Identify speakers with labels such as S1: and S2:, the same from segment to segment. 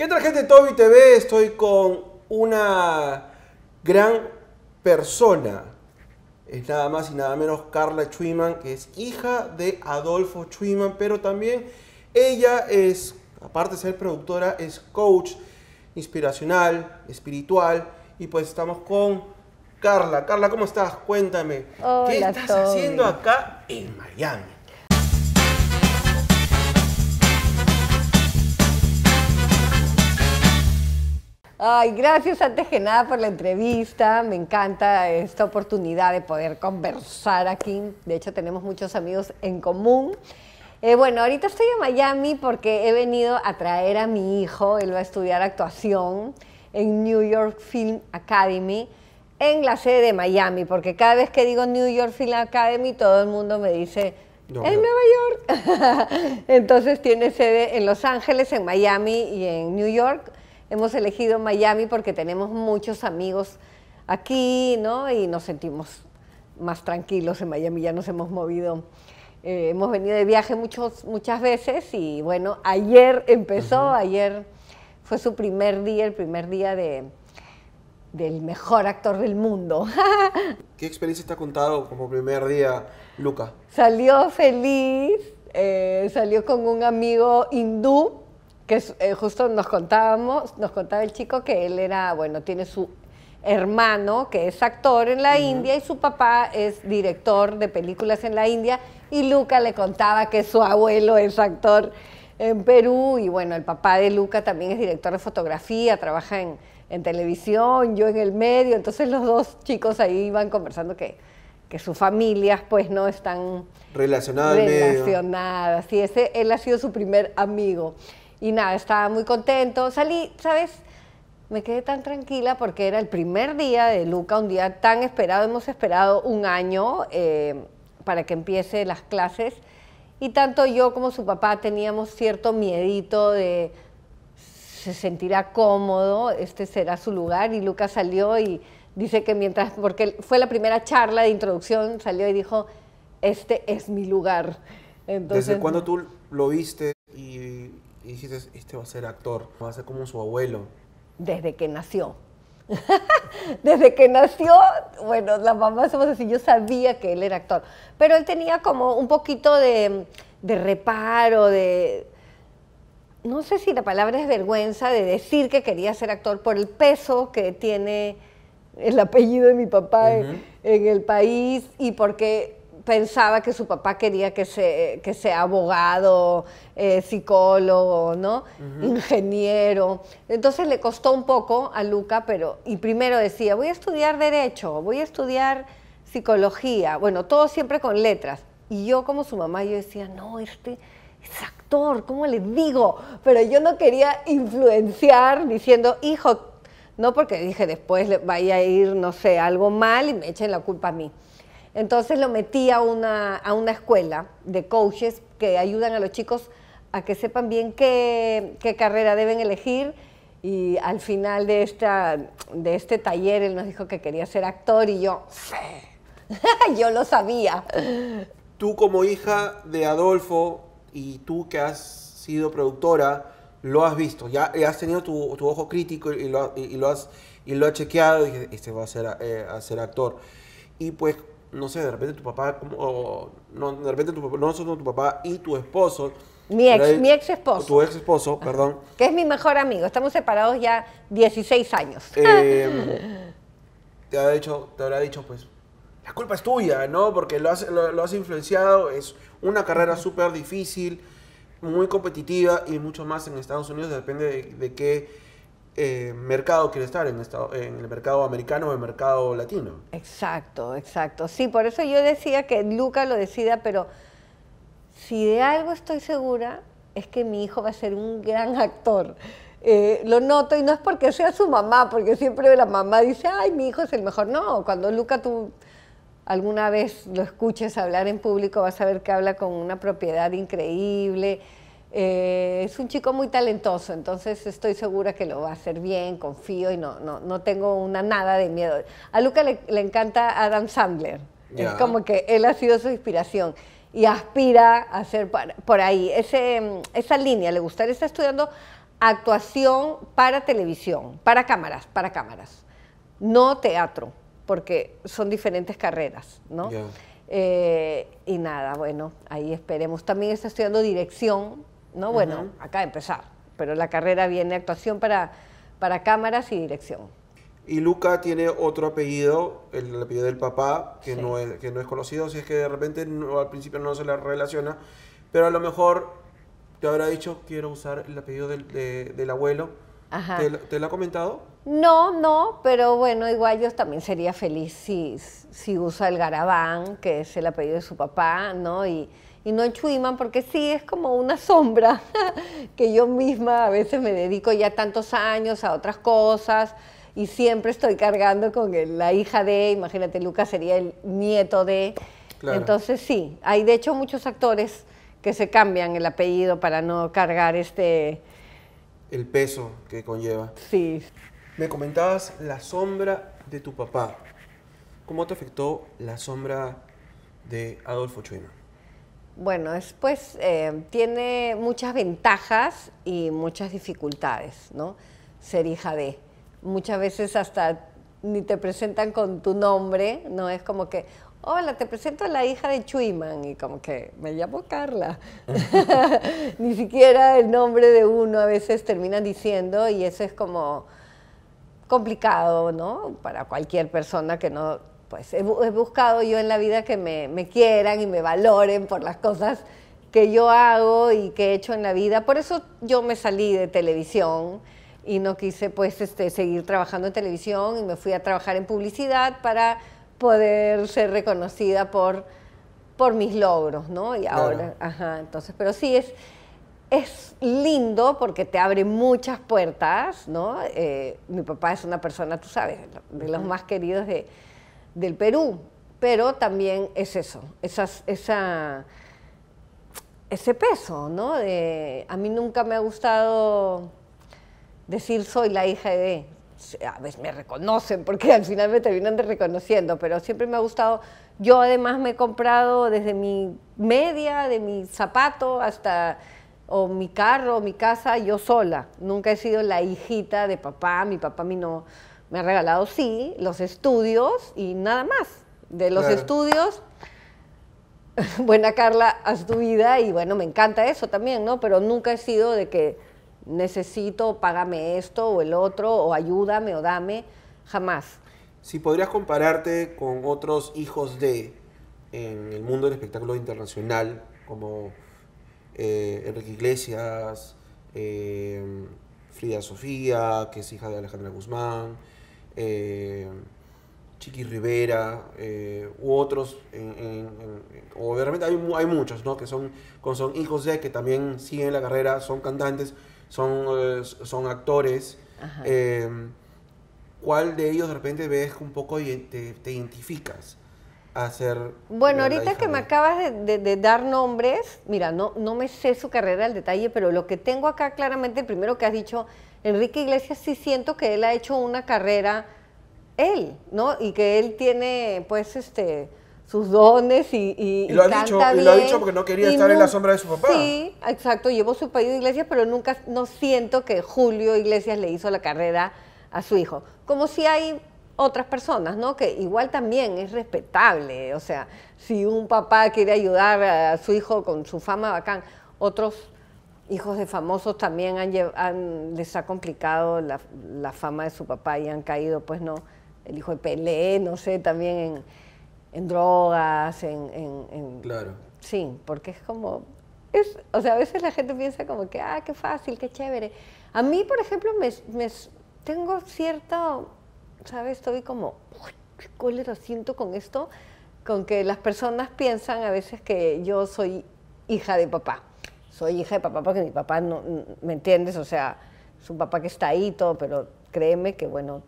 S1: ¿Qué tal gente Toby TV? Estoy con una gran persona. Es nada más y nada menos Carla Chuiman, que es hija de Adolfo Chuiman, pero también ella es, aparte de ser productora, es coach inspiracional, espiritual, y pues estamos con Carla. Carla, ¿cómo estás? Cuéntame. ¿Qué estás haciendo acá en Miami?
S2: Ay, gracias antes que nada por la entrevista. Me encanta esta oportunidad de poder conversar aquí. De hecho, tenemos muchos amigos en común. Eh, bueno, ahorita estoy en Miami porque he venido a traer a mi hijo. Él va a estudiar actuación en New York Film Academy, en la sede de Miami, porque cada vez que digo New York Film Academy, todo el mundo me dice, en Nueva York. Entonces tiene sede en Los Ángeles, en Miami y en New York hemos elegido Miami porque tenemos muchos amigos aquí, ¿no? Y nos sentimos más tranquilos en Miami, ya nos hemos movido. Eh, hemos venido de viaje muchos, muchas veces y bueno, ayer empezó, ayer fue su primer día, el primer día de, del mejor actor del mundo.
S1: ¿Qué experiencia te ha contado como primer día, Luca?
S2: Salió feliz, eh, salió con un amigo hindú que eh, justo nos contábamos, nos contaba el chico que él era, bueno, tiene su hermano que es actor en la India y su papá es director de películas en la India y Luca le contaba que su abuelo es actor en Perú y bueno, el papá de Luca también es director de fotografía, trabaja en, televisión, yo en el medio, entonces los dos chicos ahí iban conversando que, que sus familias pues no están
S1: relacionadas. Relacionadas,
S2: ese, él ha sido su primer amigo. Y nada, estaba muy contento. Salí, ¿sabes? Me quedé tan tranquila porque era el primer día de Luca, un día tan esperado. Hemos esperado un año eh, para que empiece las clases. Y tanto yo como su papá teníamos cierto miedito de se sentirá cómodo, este será su lugar. Y Luca salió y dice que mientras, porque fue la primera charla de introducción, salió y dijo, este es mi lugar. Entonces, ¿Desde cuándo
S1: tú lo viste y y este va a ser actor, va a ser como su abuelo? Desde que nació.
S2: Desde que nació, bueno, la mamá somos así, yo sabía que él era actor, pero él tenía como un poquito de, reparo, de, no sé si la palabra es vergüenza de decir que quería ser actor por el peso que tiene el apellido de mi papá en, el país y porque pensaba que su papá quería que, se, sea abogado, eh, psicólogo, ¿no? Ingeniero. Entonces le costó un poco a Luca, pero, y primero decía, voy a estudiar derecho, voy a estudiar psicología, bueno, todo siempre con letras. Y yo como su mamá, yo decía, no, este es actor, ¿cómo le digo? Pero yo no quería influenciar diciendo, hijo, no porque dije después le vaya a ir, no sé, algo mal y me echen la culpa a mí. Entonces lo metí a una, a una escuela de coaches que ayudan a los chicos a que sepan bien qué, carrera deben elegir. Y al final de, esta, de este taller él nos dijo que quería ser actor y yo, yo lo sabía.
S1: Tú como hija de Adolfo y tú que has sido productora, lo has visto, ya, has tenido tu, tu, ojo crítico y lo, y, lo has, y lo has chequeado y este va a ser, eh, a ser actor. Y pues no sé, de repente tu papá, o no, de repente tu no solo tu papá y tu esposo. Mi ex, mi ex esposo. Tu ex esposo, perdón.
S2: Que es mi mejor amigo. Estamos separados ya 16 años. Eh,
S1: te, habrá dicho, te habrá dicho, pues, la culpa es tuya, ¿no? Porque lo has, lo, has influenciado. Es una carrera súper difícil, muy competitiva y mucho más en Estados Unidos. Depende de qué eh, mercado quiere estar, en, el mercado americano o el mercado latino.
S2: Exacto, exacto. Sí, por eso yo decía que Luca lo decida, pero si de algo estoy segura es que mi hijo va a ser un gran actor. Eh, lo noto y no es porque sea su mamá, porque siempre la mamá dice, ay, mi hijo es el mejor. No, cuando Luca tú alguna vez lo escuches hablar en público, vas a ver que habla con una propiedad increíble, eh, es un chico muy talentoso, entonces estoy segura que lo va a hacer bien, confío y no, no, tengo nada de miedo. A Luca le, encanta Adam Sandler, es como que él ha sido su inspiración y aspira a ser por ahí. Ese, esa línea, le gustaría está estudiando actuación para televisión, para cámaras, para cámaras, no teatro, porque son diferentes carreras, ¿no? Eh, y nada, bueno, ahí esperemos. También está estudiando dirección ¿no? Bueno, acá empezar, pero la carrera viene actuación para, para cámaras y dirección.
S1: Y Luca tiene otro apellido, el, apellido del papá, que, no es, que no es conocido, si es que de repente al principio no se le relaciona, pero a lo mejor te habrá dicho, quiero usar el apellido del, abuelo. ¿Te, lo ha comentado?
S2: No, no, pero bueno, igual yo también sería feliz si, si usa el Garabán, que es el apellido de su papá, ¿no? Y, y no en porque sí es como una sombra que yo misma a veces me dedico ya tantos años a otras cosas y siempre estoy cargando con la hija de, imagínate, Lucas sería el nieto de. Entonces sí, hay de hecho muchos actores que se cambian el apellido para no cargar este...
S1: El peso que conlleva. Sí. Me comentabas la sombra de tu papá. ¿Cómo te afectó la sombra de Adolfo Chuiman?
S2: Bueno, es, pues eh, tiene muchas ventajas y muchas dificultades, ¿no? Ser hija de. Muchas veces hasta ni te presentan con tu nombre, ¿no? Es como que, hola, te presento a la hija de Chuiman, y como que, me llamo Carla. ni siquiera el nombre de uno a veces terminan diciendo, y eso es como complicado, ¿no? Para cualquier persona que no pues he, buscado yo en la vida que me, quieran y me valoren por las cosas que yo hago y que he hecho en la vida. Por eso yo me salí de televisión y no quise pues este, seguir trabajando en televisión y me fui a trabajar en publicidad para poder ser reconocida por, por mis logros, ¿no? Y ahora, ajá, entonces, pero sí es, es lindo porque te abre muchas puertas, ¿no? Eh, mi papá es una persona, tú sabes, de los más queridos de, del Perú, pero también es eso, esa, ese peso, ¿no? a mí nunca me ha gustado decir soy la hija de, a veces me reconocen porque al final me terminan de reconociendo, pero siempre me ha gustado. Yo además me he comprado desde mi media, de mi zapato hasta o mi carro, mi casa, yo sola. Nunca he sido la hijita de papá, mi papá a mí no, me ha regalado, sí, los estudios y nada más. De los estudios, buena Carla, haz tu vida y bueno, me encanta eso también, ¿no? Pero nunca he sido de que necesito, págame esto o el otro, o ayúdame o dame, jamás.
S1: Si podrías compararte con otros hijos de en el mundo del espectáculo internacional, como eh, Enrique Iglesias, eh, Frida Sofía, que es hija de Alejandra Guzmán, eh, Chiqui Rivera eh, u otros, o de repente hay, muchos, ¿no? Que son, son hijos de, que también siguen la carrera, son cantantes, son, eh, son actores. Em, ¿Cuál de ellos de repente ves un poco y te, identificas? hacer. Bueno, ahorita que me
S2: acabas de, dar nombres, mira, no, no me sé su carrera al detalle, pero lo que tengo acá claramente, el primero que has dicho Enrique Iglesias sí siento que él ha hecho una carrera él, ¿no? Y que él tiene, pues, este, sus dones y, y, lo, ha dicho, lo ha dicho porque no quería estar en la sombra de su papá. Sí, exacto, llevó su país de Iglesias, pero nunca, no siento que Julio Iglesias le hizo la carrera a su hijo. Como si hay otras personas, ¿no? Que igual también es respetable, o sea, si un papá quiere ayudar a su hijo con su fama bacán, otros hijos de famosos también les ha complicado la, fama de su papá y han caído, pues no, el hijo de Pelé, no sé, también en, drogas, en, Claro. Sí, porque es como... o sea, a veces la gente piensa como que, ah, qué fácil, qué chévere. A mí, por ejemplo, me, tengo cierto, ¿sabes? Estoy como, uy, qué cólera siento con esto, con que las personas piensan a veces que yo soy hija de papá soy hija de papá porque mi papá no, ¿me entiendes? O sea, es un papá que está ahí todo, pero créeme que, bueno,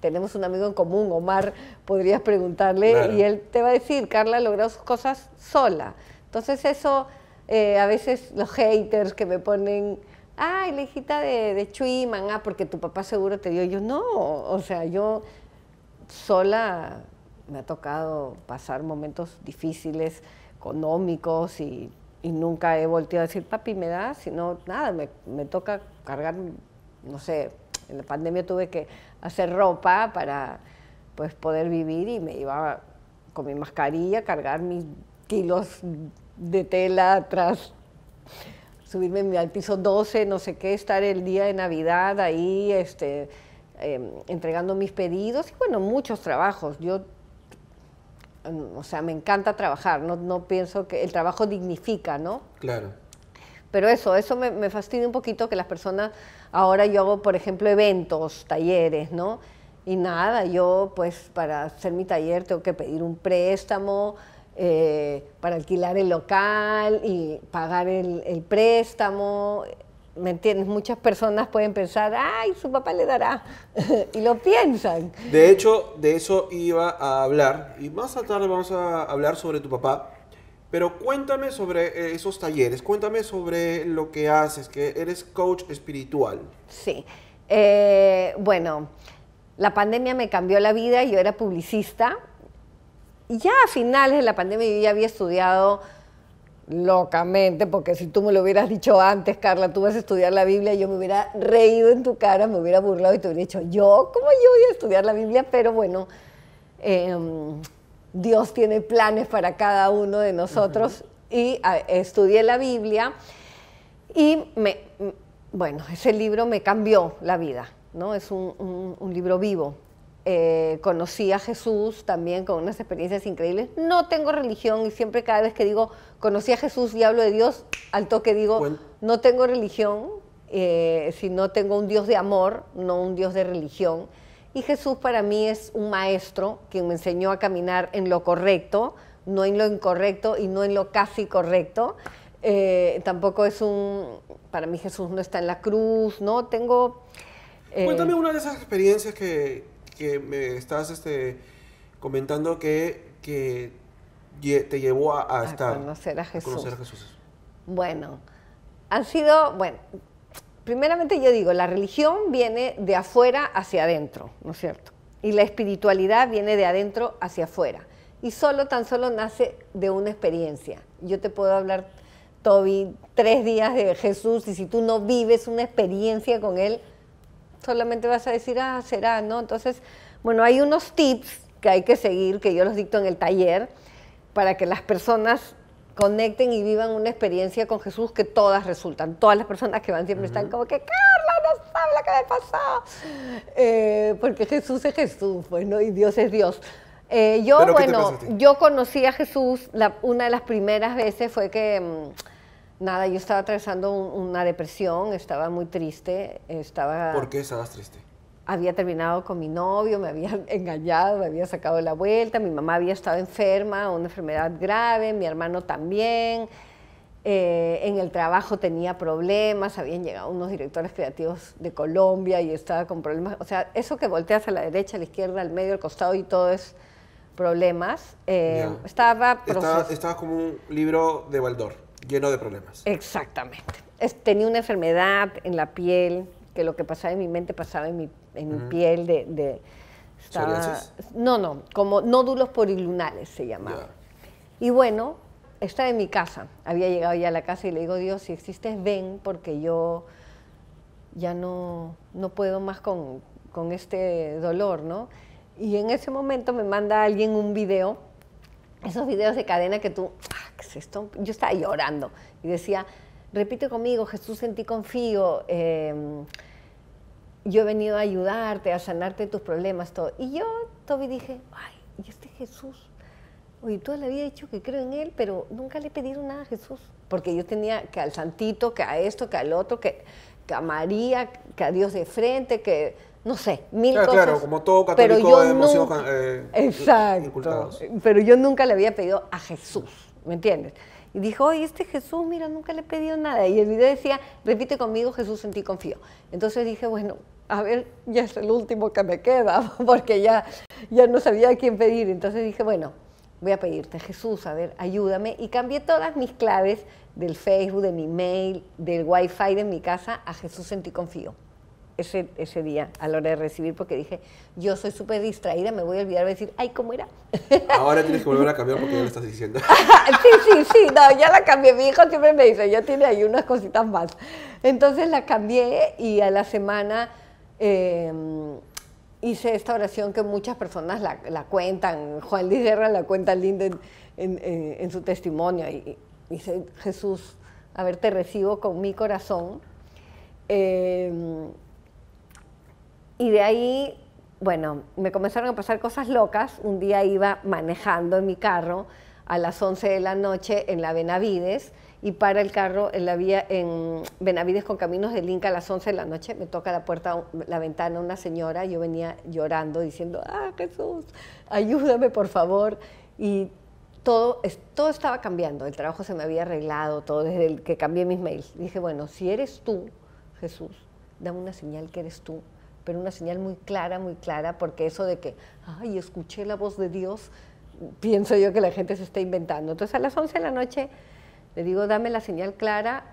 S2: tenemos un amigo en común, Omar, podrías preguntarle y él te va a decir, Carla ha logrado sus cosas sola. Entonces eso, eh, a veces los haters que me ponen, ay, la hijita de, de Chuy, man, ah, porque tu papá seguro te dio. Yo no, o sea, yo sola me ha tocado pasar momentos difíciles, económicos y y nunca he volteado a decir, papi, me das sino nada, me, toca cargar, no sé, en la pandemia tuve que hacer ropa para pues poder vivir y me iba con mi mascarilla, cargar mis kilos de tela atrás, subirme al piso 12, no sé qué, estar el día de Navidad ahí, este, em, entregando mis pedidos y bueno, muchos trabajos. Yo Mm, o sea, me encanta trabajar, no, pienso que el trabajo dignifica, ¿no? Claro. Pero eso, eso me, fastidia un poquito que las personas, ahora yo hago, por ejemplo, eventos, talleres, ¿no? Y nada, yo pues para hacer mi taller tengo que pedir un préstamo eh, para alquilar el local y pagar el préstamo, ¿me entiendes? Muchas personas pueden pensar, ay, su papá le dará, y lo piensan.
S1: De hecho, de eso iba a hablar, y más tarde vamos a hablar sobre tu papá, pero cuéntame sobre eh, esos talleres, cuéntame sobre lo que haces, que eres coach espiritual.
S2: Sí, eh, bueno, la pandemia me cambió la vida, yo era publicista, y ya a finales de la pandemia yo ya había estudiado Locamente, porque si tú me lo hubieras dicho antes, Carla, tú vas a estudiar la Biblia, yo me hubiera reído en tu cara, me hubiera burlado y te hubiera dicho, yo, ¿cómo yo voy a estudiar la Biblia? Pero bueno, em, Dios tiene planes para cada uno de nosotros y ah, estudié la Biblia y me, bueno, ese libro me cambió la vida, ¿no? Es un libro vivo eh, conocí a Jesús también con unas experiencias increíbles. No tengo religión y siempre cada vez que digo conocí a Jesús y hablo de Dios, al toque digo, no tengo religión, eh, sino tengo un Dios de amor, no un Dios de religión. Y Jesús para mí es un maestro que me enseñó a caminar en lo correcto, no en lo incorrecto y no en lo casi correcto. Eh, tampoco es un, para mí Jesús no está en la cruz, ¿no? Tengo...
S1: Eh, Cuéntame una de esas experiencias que, que me estás este, comentando que, que te llevó a, estar, conocer a Jesús. conocer a Jesús.
S2: Bueno, han sido, bueno, primeramente yo digo, la religión viene de afuera hacia adentro, ¿no es cierto? Y la espiritualidad viene de adentro hacia afuera. Y solo, tan solo nace de una experiencia. Yo te puedo hablar, Toby, tres días de Jesús y si tú no vives una experiencia con Él, solamente vas a decir, ah, será, ¿no? Entonces, bueno, hay unos tips que hay que seguir, que yo los dicto en el taller, para que las personas conecten y vivan una experiencia con Jesús que todas resultan. Todas las personas que van siempre están como que, Carla, no sabe lo que me
S1: pasó.
S2: Eh, porque Jesús es Jesús, pues no y Dios es Dios. Eh, yo, bueno, yo conocí a Jesús, la, una de las primeras veces fue que... Mm, Nada, yo estaba atravesando una depresión, estaba muy triste, estaba... ¿Por qué estabas triste? Había terminado con mi novio, me había engañado, me había sacado la vuelta, mi mamá había estado enferma, una enfermedad grave, mi hermano también, eh, en el trabajo tenía problemas, habían llegado unos directores creativos de Colombia y estaba con problemas, o sea, eso que volteas a la derecha, a la izquierda, al medio, al costado y todo es problemas. Eh, estaba,
S1: estaba, como un libro de Baldor lleno de problemas. Exactamente.
S2: tenía una enfermedad en la piel, que lo que pasaba en mi mente pasaba en mi, en mi piel de... de no, no, como nódulos polilunales se llamaba. Y bueno, estaba en mi casa, había llegado ya a la casa y le digo, Dios, si existes, ven, porque yo ya no, no puedo más con, con este dolor, ¿no? Y en ese momento me manda alguien un video esos videos de cadena que tú, ah, es esto? Yo estaba llorando y decía, repite conmigo, Jesús en ti confío, em, yo he venido a ayudarte, a sanarte tus problemas, todo. Y yo, Toby, dije, ay, ¿y este Jesús? Oye, toda la vida he dicho que creo en él, pero nunca le he pedido nada a Jesús. Porque yo tenía que al santito, que a esto, que al otro, que a María, que a Dios de frente, que no sé, mil cosas. Claro, como todo católico pero yo
S1: eh, exacto,
S2: Pero yo nunca le había pedido a Jesús, ¿me entiendes? Y dijo, oye, este Jesús, mira, nunca le he pedido nada. Y el video decía, repite conmigo, Jesús, en ti confío. Entonces dije, bueno, a ver, ya es el último que me queda, porque ya, ya no sabía a quién pedir. Entonces dije, bueno, voy a pedirte, Jesús, a ver, ayúdame. Y cambié todas mis claves del Facebook, de mi mail, del Wi-Fi de mi casa a Jesús, en ti confío ese, día a la hora de recibir porque dije, yo soy súper distraída, me voy a olvidar, de decir, ay, ¿cómo era?
S1: Ahora tienes que volver a cambiar porque ya lo estás diciendo.
S2: sí, sí, sí, no, ya la cambié. Mi hijo siempre me dice, ya tiene ahí unas cositas más. Entonces la cambié y a la semana... Em, hice esta oración que muchas personas la, cuentan, Juan Luis la cuenta linda en, su testimonio, y, dice, Jesús, a ver, te recibo con mi corazón, eh, y de ahí, bueno, me comenzaron a pasar cosas locas. Un día iba manejando en mi carro a las 11 de la noche en la Benavides y para el carro en la vía en Benavides con Caminos del Inca a las 11 de la noche, me toca la puerta, la ventana una señora, yo venía llorando diciendo, ah, Jesús, ayúdame por favor. Y todo, todo estaba cambiando, el trabajo se me había arreglado, todo desde el que cambié mis mails. Dije, bueno, si eres tú, Jesús, dame una señal que eres tú pero una señal muy clara, muy clara, porque eso de que, ay, escuché la voz de Dios, pienso yo que la gente se está inventando. Entonces a las 11 de la noche le digo, dame la señal clara,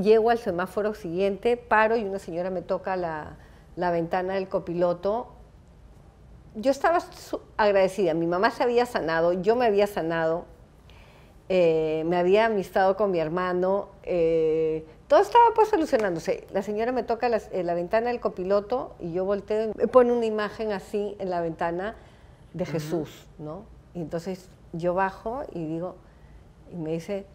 S2: llego al semáforo siguiente, paro y una señora me toca la, ventana del copiloto. Yo estaba agradecida, mi mamá se había sanado, yo me había sanado, eh, me había amistado con mi hermano, eh, todo estaba pues solucionándose. La señora me toca eh, la, ventana del copiloto y yo volteo y me pone una imagen así en la ventana de Jesús, ¿no? Y entonces yo bajo y digo, y me dice,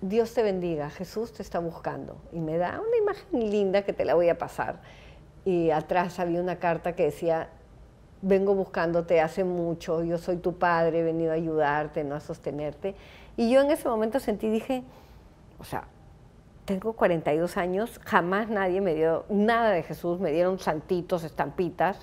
S2: Dios te bendiga, Jesús te está buscando. Y me da una imagen linda que te la voy a pasar. Y atrás había una carta que decía, vengo buscándote hace mucho, yo soy tu padre, he venido a ayudarte, no a sostenerte. Y yo en ese momento sentí, dije, o sea, tengo 42 años, jamás nadie me dio nada de Jesús, me dieron santitos, estampitas.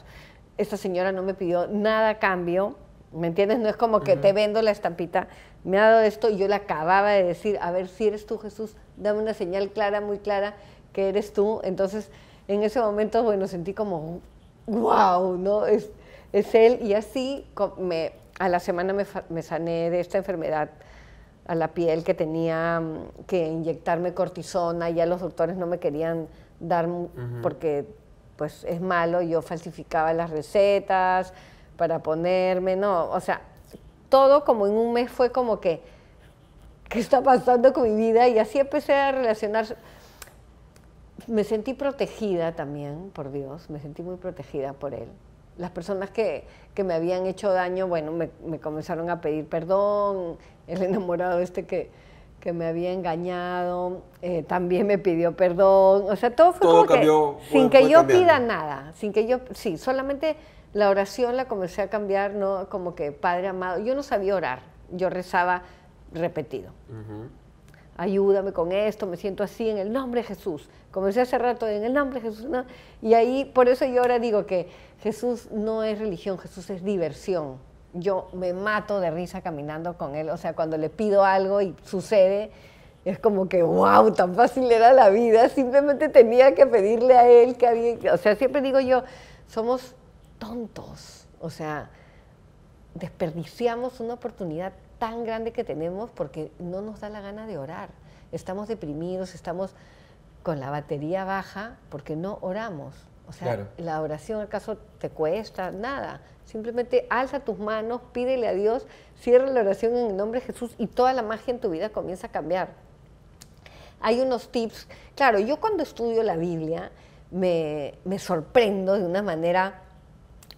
S2: Esta señora no me pidió nada a cambio, ¿me entiendes? No es como que te vendo la estampita, me ha dado esto y yo le acababa de decir, a ver si eres tú Jesús, dame una señal clara, muy clara, que eres tú. Entonces, en ese momento, bueno, sentí como, wow, ¿no? Es, es él y así me, a la semana me sané de esta enfermedad a la piel que tenía mm, que inyectarme cortisona, ya los doctores no me querían dar porque pues es malo, yo falsificaba las recetas para ponerme, no, o sea, todo como en un mes fue como que, ¿qué está pasando con mi vida? Y así empecé a relacionar, me sentí protegida también, por Dios, me sentí muy protegida por él. Las personas que, me habían hecho daño, bueno, me, me comenzaron a pedir perdón, el enamorado este que, que me había engañado, eh, también me pidió perdón, o sea, todo fue como que, sin que yo pida nada, sin que yo, sí, solamente la oración la comencé a cambiar, no como que Padre amado, yo no sabía orar, yo rezaba repetido. Ayúdame con esto, me siento así en el nombre de Jesús. Comencé hace rato en el nombre de Jesús. y ahí, por eso yo ahora digo que Jesús no es religión, Jesús es diversión yo me mato de risa caminando con él. O sea, cuando le pido algo y sucede, es como que, wow, tan fácil era la vida. Simplemente tenía que pedirle a él que había... O sea, siempre digo yo, somos tontos. O sea, desperdiciamos una oportunidad tan grande que tenemos porque no nos da la gana de orar. Estamos deprimidos, estamos con la batería baja porque no oramos. O sea, la oración acaso te cuesta nada. Simplemente alza tus manos, pídele a Dios, cierra la oración en el nombre de Jesús y toda la magia en tu vida comienza a cambiar. Hay unos tips. Claro, yo cuando estudio la Biblia me, me sorprendo de una manera...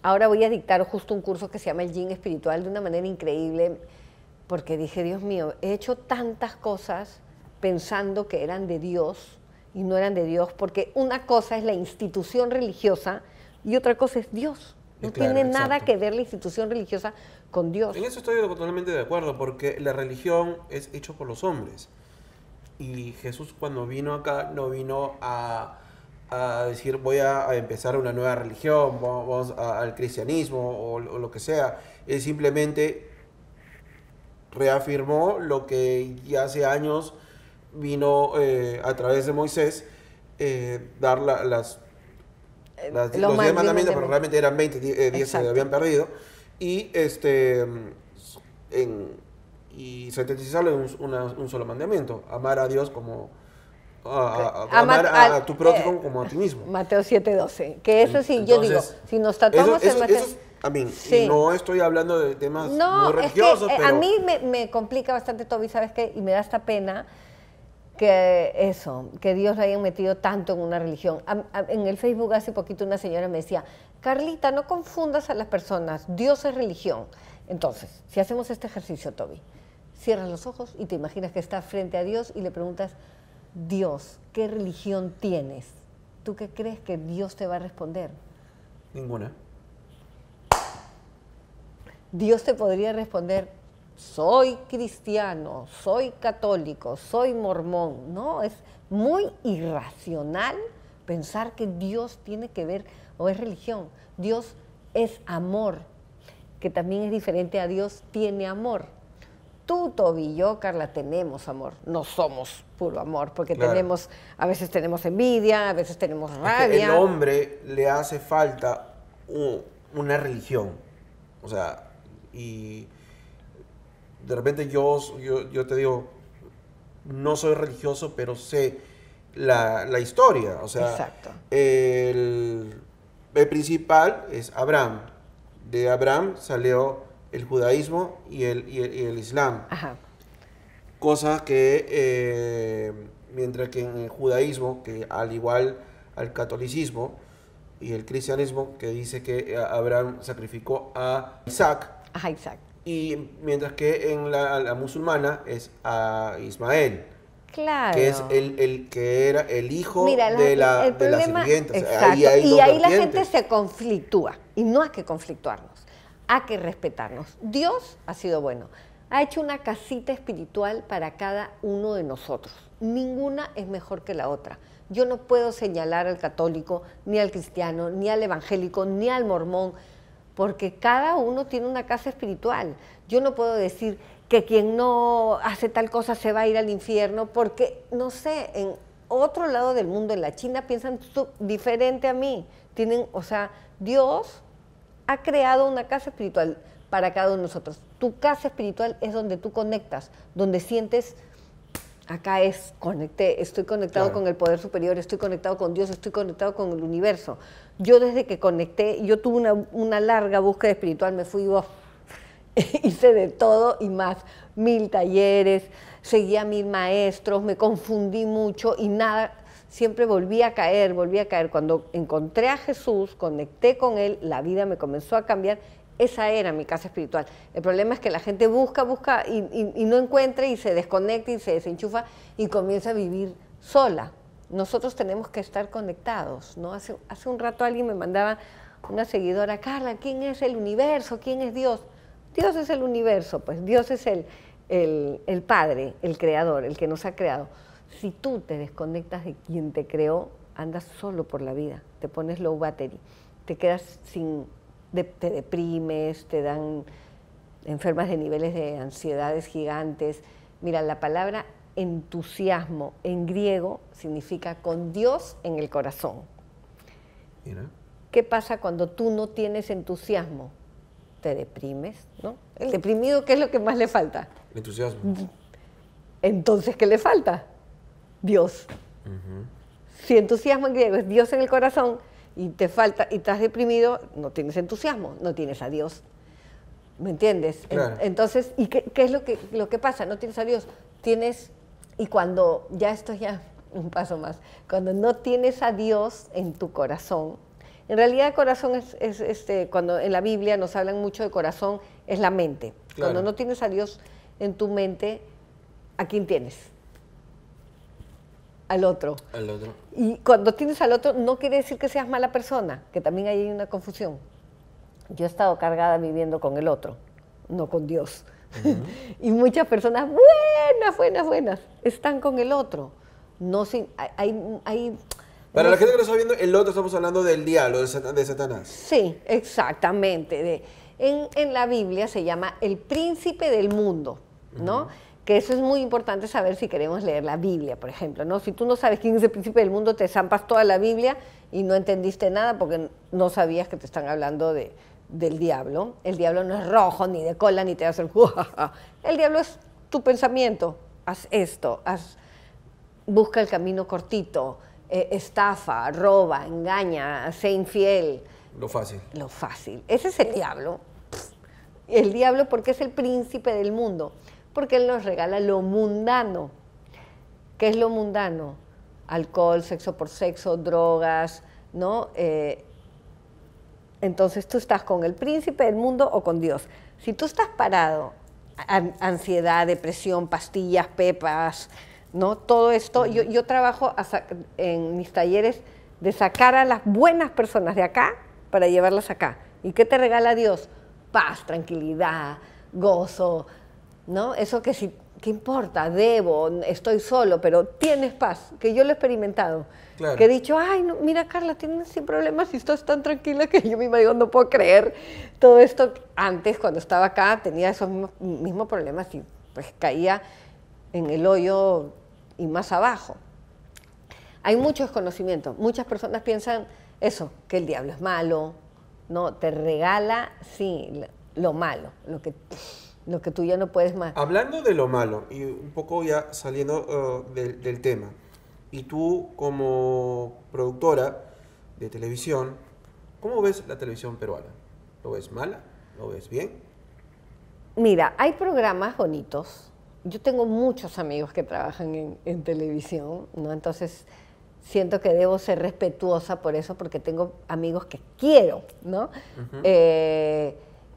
S2: Ahora voy a dictar justo un curso que se llama el Yin Espiritual de una manera increíble, porque dije, Dios mío, he hecho tantas cosas pensando que eran de Dios y no eran de Dios, porque una cosa es la institución religiosa y otra cosa es Dios. No tiene nada que ver la institución religiosa con Dios.
S1: En eso estoy totalmente de acuerdo, porque la religión es hecho por los hombres. Y Jesús cuando vino acá no vino a, a decir voy a, empezar una nueva religión, vamos al cristianismo o, o, lo que sea. Él simplemente reafirmó lo que ya hace años vino eh, a través de Moisés eh, dar las, eh, los, diez 10 mandamientos, pero realmente eran 20, 10 se habían perdido, y, este, en, y sintetizarlo en un, solo mandamiento, amar a Dios como, a, amar a, tu prójimo como a ti mismo.
S2: Mateo 7:12. Que eso sí, yo digo, si nos tratamos en Mateo... Eso,
S1: a mí, no estoy hablando de temas no, muy religiosos, A mí
S2: me, me, complica bastante, Toby, ¿sabes qué? Y me da esta pena que eso, que Dios lo hayan metido tanto en una religión. en el Facebook hace poquito una señora me decía, Carlita, no confundas a las personas, Dios es religión. Entonces, si hacemos este ejercicio, Toby, cierras los ojos y te imaginas que estás frente a Dios y le preguntas, Dios, ¿qué religión tienes? ¿Tú qué crees que Dios te va a responder? Ninguna. Dios te podría responder, soy cristiano, soy católico, soy mormón. No, es muy irracional pensar que Dios tiene que ver o es religión. Dios es amor, que también es diferente a Dios tiene amor. Tú, Toby, yo, Carla, tenemos amor. No somos puro amor, porque tenemos, a veces tenemos envidia, a veces tenemos
S1: rabia. El hombre le hace falta una religión. O sea, y de repente yo, yo, te digo, no soy religioso, pero sé la, historia. O sea, El, principal es Abraham. De Abraham salió el judaísmo y el, islam. Ajá. Cosa que, eh, mientras que en el judaísmo, que al igual al catolicismo y el cristianismo, que dice que eh, Abraham sacrificó a Isaac. Ajá, Isaac y mientras que en la, musulmana es a Ismael.
S2: Que es
S1: el, que era el hijo de la, y ahí la gente
S2: se conflictúa. Y no hay que conflictuarnos, hay que respetarnos. Dios ha sido bueno. Ha hecho una casita espiritual para cada uno de nosotros. Ninguna es mejor que la otra. Yo no puedo señalar al católico, ni al cristiano, ni al evangélico, ni al mormón porque cada uno tiene una casa espiritual. Yo no puedo decir que quien no hace tal cosa se va a ir al infierno, porque, no sé, en otro lado del mundo, en la China, piensan diferente a mí. Tienen, o sea, Dios ha creado una casa espiritual para cada uno de nosotros. Tu casa espiritual es donde tú conectas, donde sientes Acá es, conecté, estoy conectado con el poder superior, estoy conectado con Dios, estoy conectado con el universo. Yo desde que conecté, yo tuve una, larga búsqueda espiritual, me fui, y ¡oh! hice de todo y más, mil talleres, seguí a mil maestros, me confundí mucho y nada, siempre volví a caer, volví a caer. Cuando encontré a Jesús, conecté con Él, la vida me comenzó a cambiar esa era mi casa espiritual. El problema es que la gente busca, busca y, no encuentra y se desconecta y se desenchufa y comienza a vivir sola. Nosotros tenemos que estar conectados, ¿no? Hace, hace un rato alguien me mandaba una seguidora, Carla, ¿quién es el universo? ¿Quién es Dios? Dios es el universo, pues Dios es el, el, el Padre, el Creador, el que nos ha creado. Si tú te desconectas de quien te creó, andas solo por la vida, te pones low battery, te quedas sin te deprimes, te dan enfermas de niveles de ansiedades gigantes. Mira, la palabra entusiasmo en griego significa con Dios en el corazón. ¿Qué pasa cuando tú no tienes entusiasmo? Te deprimes, ¿no? El deprimido, ¿qué es lo que más le falta? entusiasmo. Entonces, ¿qué le falta? Dios. Si entusiasmo en griego es Dios en el corazón, y te falta, y estás deprimido, no tienes entusiasmo, no tienes a Dios. ¿Me entiendes? Entonces, ¿y qué, es lo que, lo que pasa? No tienes a Dios, tienes, y cuando, ya esto ya, un paso más, cuando no tienes a Dios en tu corazón, en realidad corazón es, este, cuando en la Biblia nos hablan mucho de corazón, es la mente. Cuando no tienes a Dios en tu mente, ¿a quién tienes? al otro. Al otro. Y cuando tienes al otro, no quiere decir que seas mala persona, que también hay una confusión. Yo he estado cargada viviendo con el otro, no con Dios. y muchas personas buenas, buenas, buenas, están con el otro. No hay, para la gente que lo está
S1: viendo, el otro estamos hablando del diablo, de Satanás.
S2: Sí, exactamente. De, en, la Biblia se llama el príncipe del mundo, ¿no? que eso es muy importante saber si queremos leer la Biblia, por ejemplo, Si tú no sabes quién es el príncipe del mundo, te zampas toda la Biblia y no entendiste nada porque no sabías que te están hablando del diablo. El diablo no es rojo, ni de cola, ni te hace el... el diablo es tu pensamiento. Haz esto, busca el camino cortito, eh, estafa, roba, engaña, sé infiel. Lo fácil. Lo fácil. Ese es el diablo. El diablo porque es el príncipe del mundo porque Él nos regala lo mundano. ¿Qué es lo mundano? Alcohol, sexo por sexo, drogas, ¿no? Eh, entonces tú estás con el príncipe del mundo o con Dios. Si tú estás parado, ansiedad, depresión, pastillas, pepas, ¿no? Todo esto, yo, yo trabajo en mis talleres de sacar a las buenas personas de acá para llevarlas acá. ¿Y qué te regala Dios? Paz, tranquilidad, gozo, ¿no? Eso que si, ¿qué importa? Debo, estoy solo, pero tienes paz, que yo lo he experimentado. Que he dicho, ay, mira Carla, tienes sin problemas y estás tan tranquila que yo misma digo, no puedo creer todo esto. Antes, cuando estaba acá, tenía esos mismos, problemas y pues caía en el hoyo y más abajo. Hay mucho desconocimiento, Muchas personas piensan eso, que el diablo es malo. No, te regala, sí, lo malo, lo que lo que tú ya no puedes más.
S1: Hablando de lo malo y un poco ya saliendo eh, del, tema, y tú como productora de televisión, ¿cómo ves la televisión peruana? ¿Lo ves mala? ¿Lo ves bien?
S2: Mira, hay programas bonitos. Yo tengo muchos amigos que trabajan en, televisión, ¿no? Entonces siento que debo ser respetuosa por eso, porque tengo amigos que quiero, ¿no?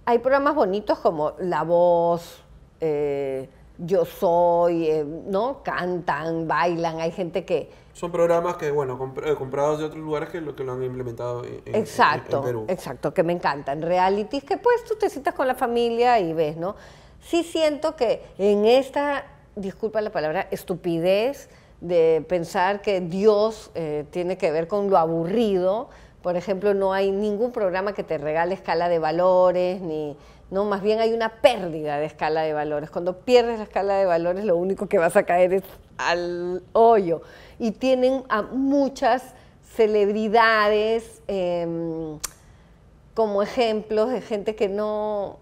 S2: hay programas bonitos como La Voz, eh, Yo Soy, eh, ¿no? Cantan, bailan, hay gente que...
S1: Son programas que, bueno, eh, comprados de otros lugares que lo, que lo han implementado en, exacto, Perú.
S2: Exacto, que me encantan. Realities que pues tú te citas con la familia y ves, ¿no? Sí siento que en esta, disculpa la palabra, estupidez de pensar que Dios tiene que ver con lo aburrido, por ejemplo, no hay ningún programa que te regale escala de valores, ni no, más bien hay una pérdida de escala de valores. Cuando pierdes la escala de valores, lo único que vas a caer es al hoyo. Y tienen a muchas celebridades em, como ejemplos de gente que no,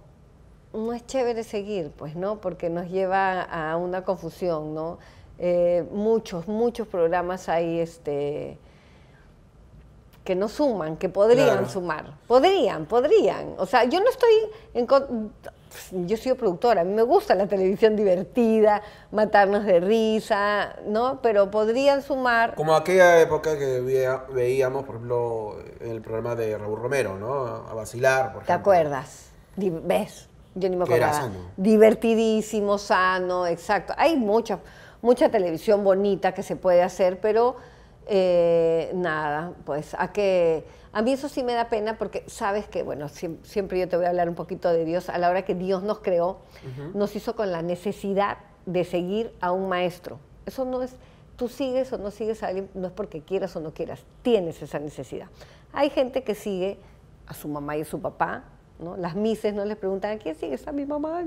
S2: no es chévere seguir, pues, ¿no? Porque nos lleva a una confusión, ¿no? Eh, muchos, muchos programas hay, este, que no suman, que podrían sumar. Podrían, podrían. O sea, yo no estoy en yo soy productora, a mí me gusta la televisión divertida, matarnos de risa, ¿no? Pero podrían sumar.
S1: Como aquella época que veíamos, por ejemplo, en el programa de Raúl Romero, ¿no? A vacilar, por ejemplo. ¿Te acuerdas?
S2: ¿Ves? Yo ni me acordaba. Divertidísimo, sano, exacto. Hay mucha, mucha televisión bonita que se puede hacer, pero eh, nada, pues a que a mí eso sí me da pena porque sabes que, bueno, siempre yo te voy a hablar un poquito de Dios. A la hora que Dios nos creó, nos hizo con la necesidad de seguir a un maestro. Eso no es, tú sigues o no sigues a alguien, no es porque quieras o no quieras, tienes esa necesidad. Hay gente que sigue a su mamá y a su papá, ¿no? Las mises no les preguntan, ¿a quién sigues? A mi mamá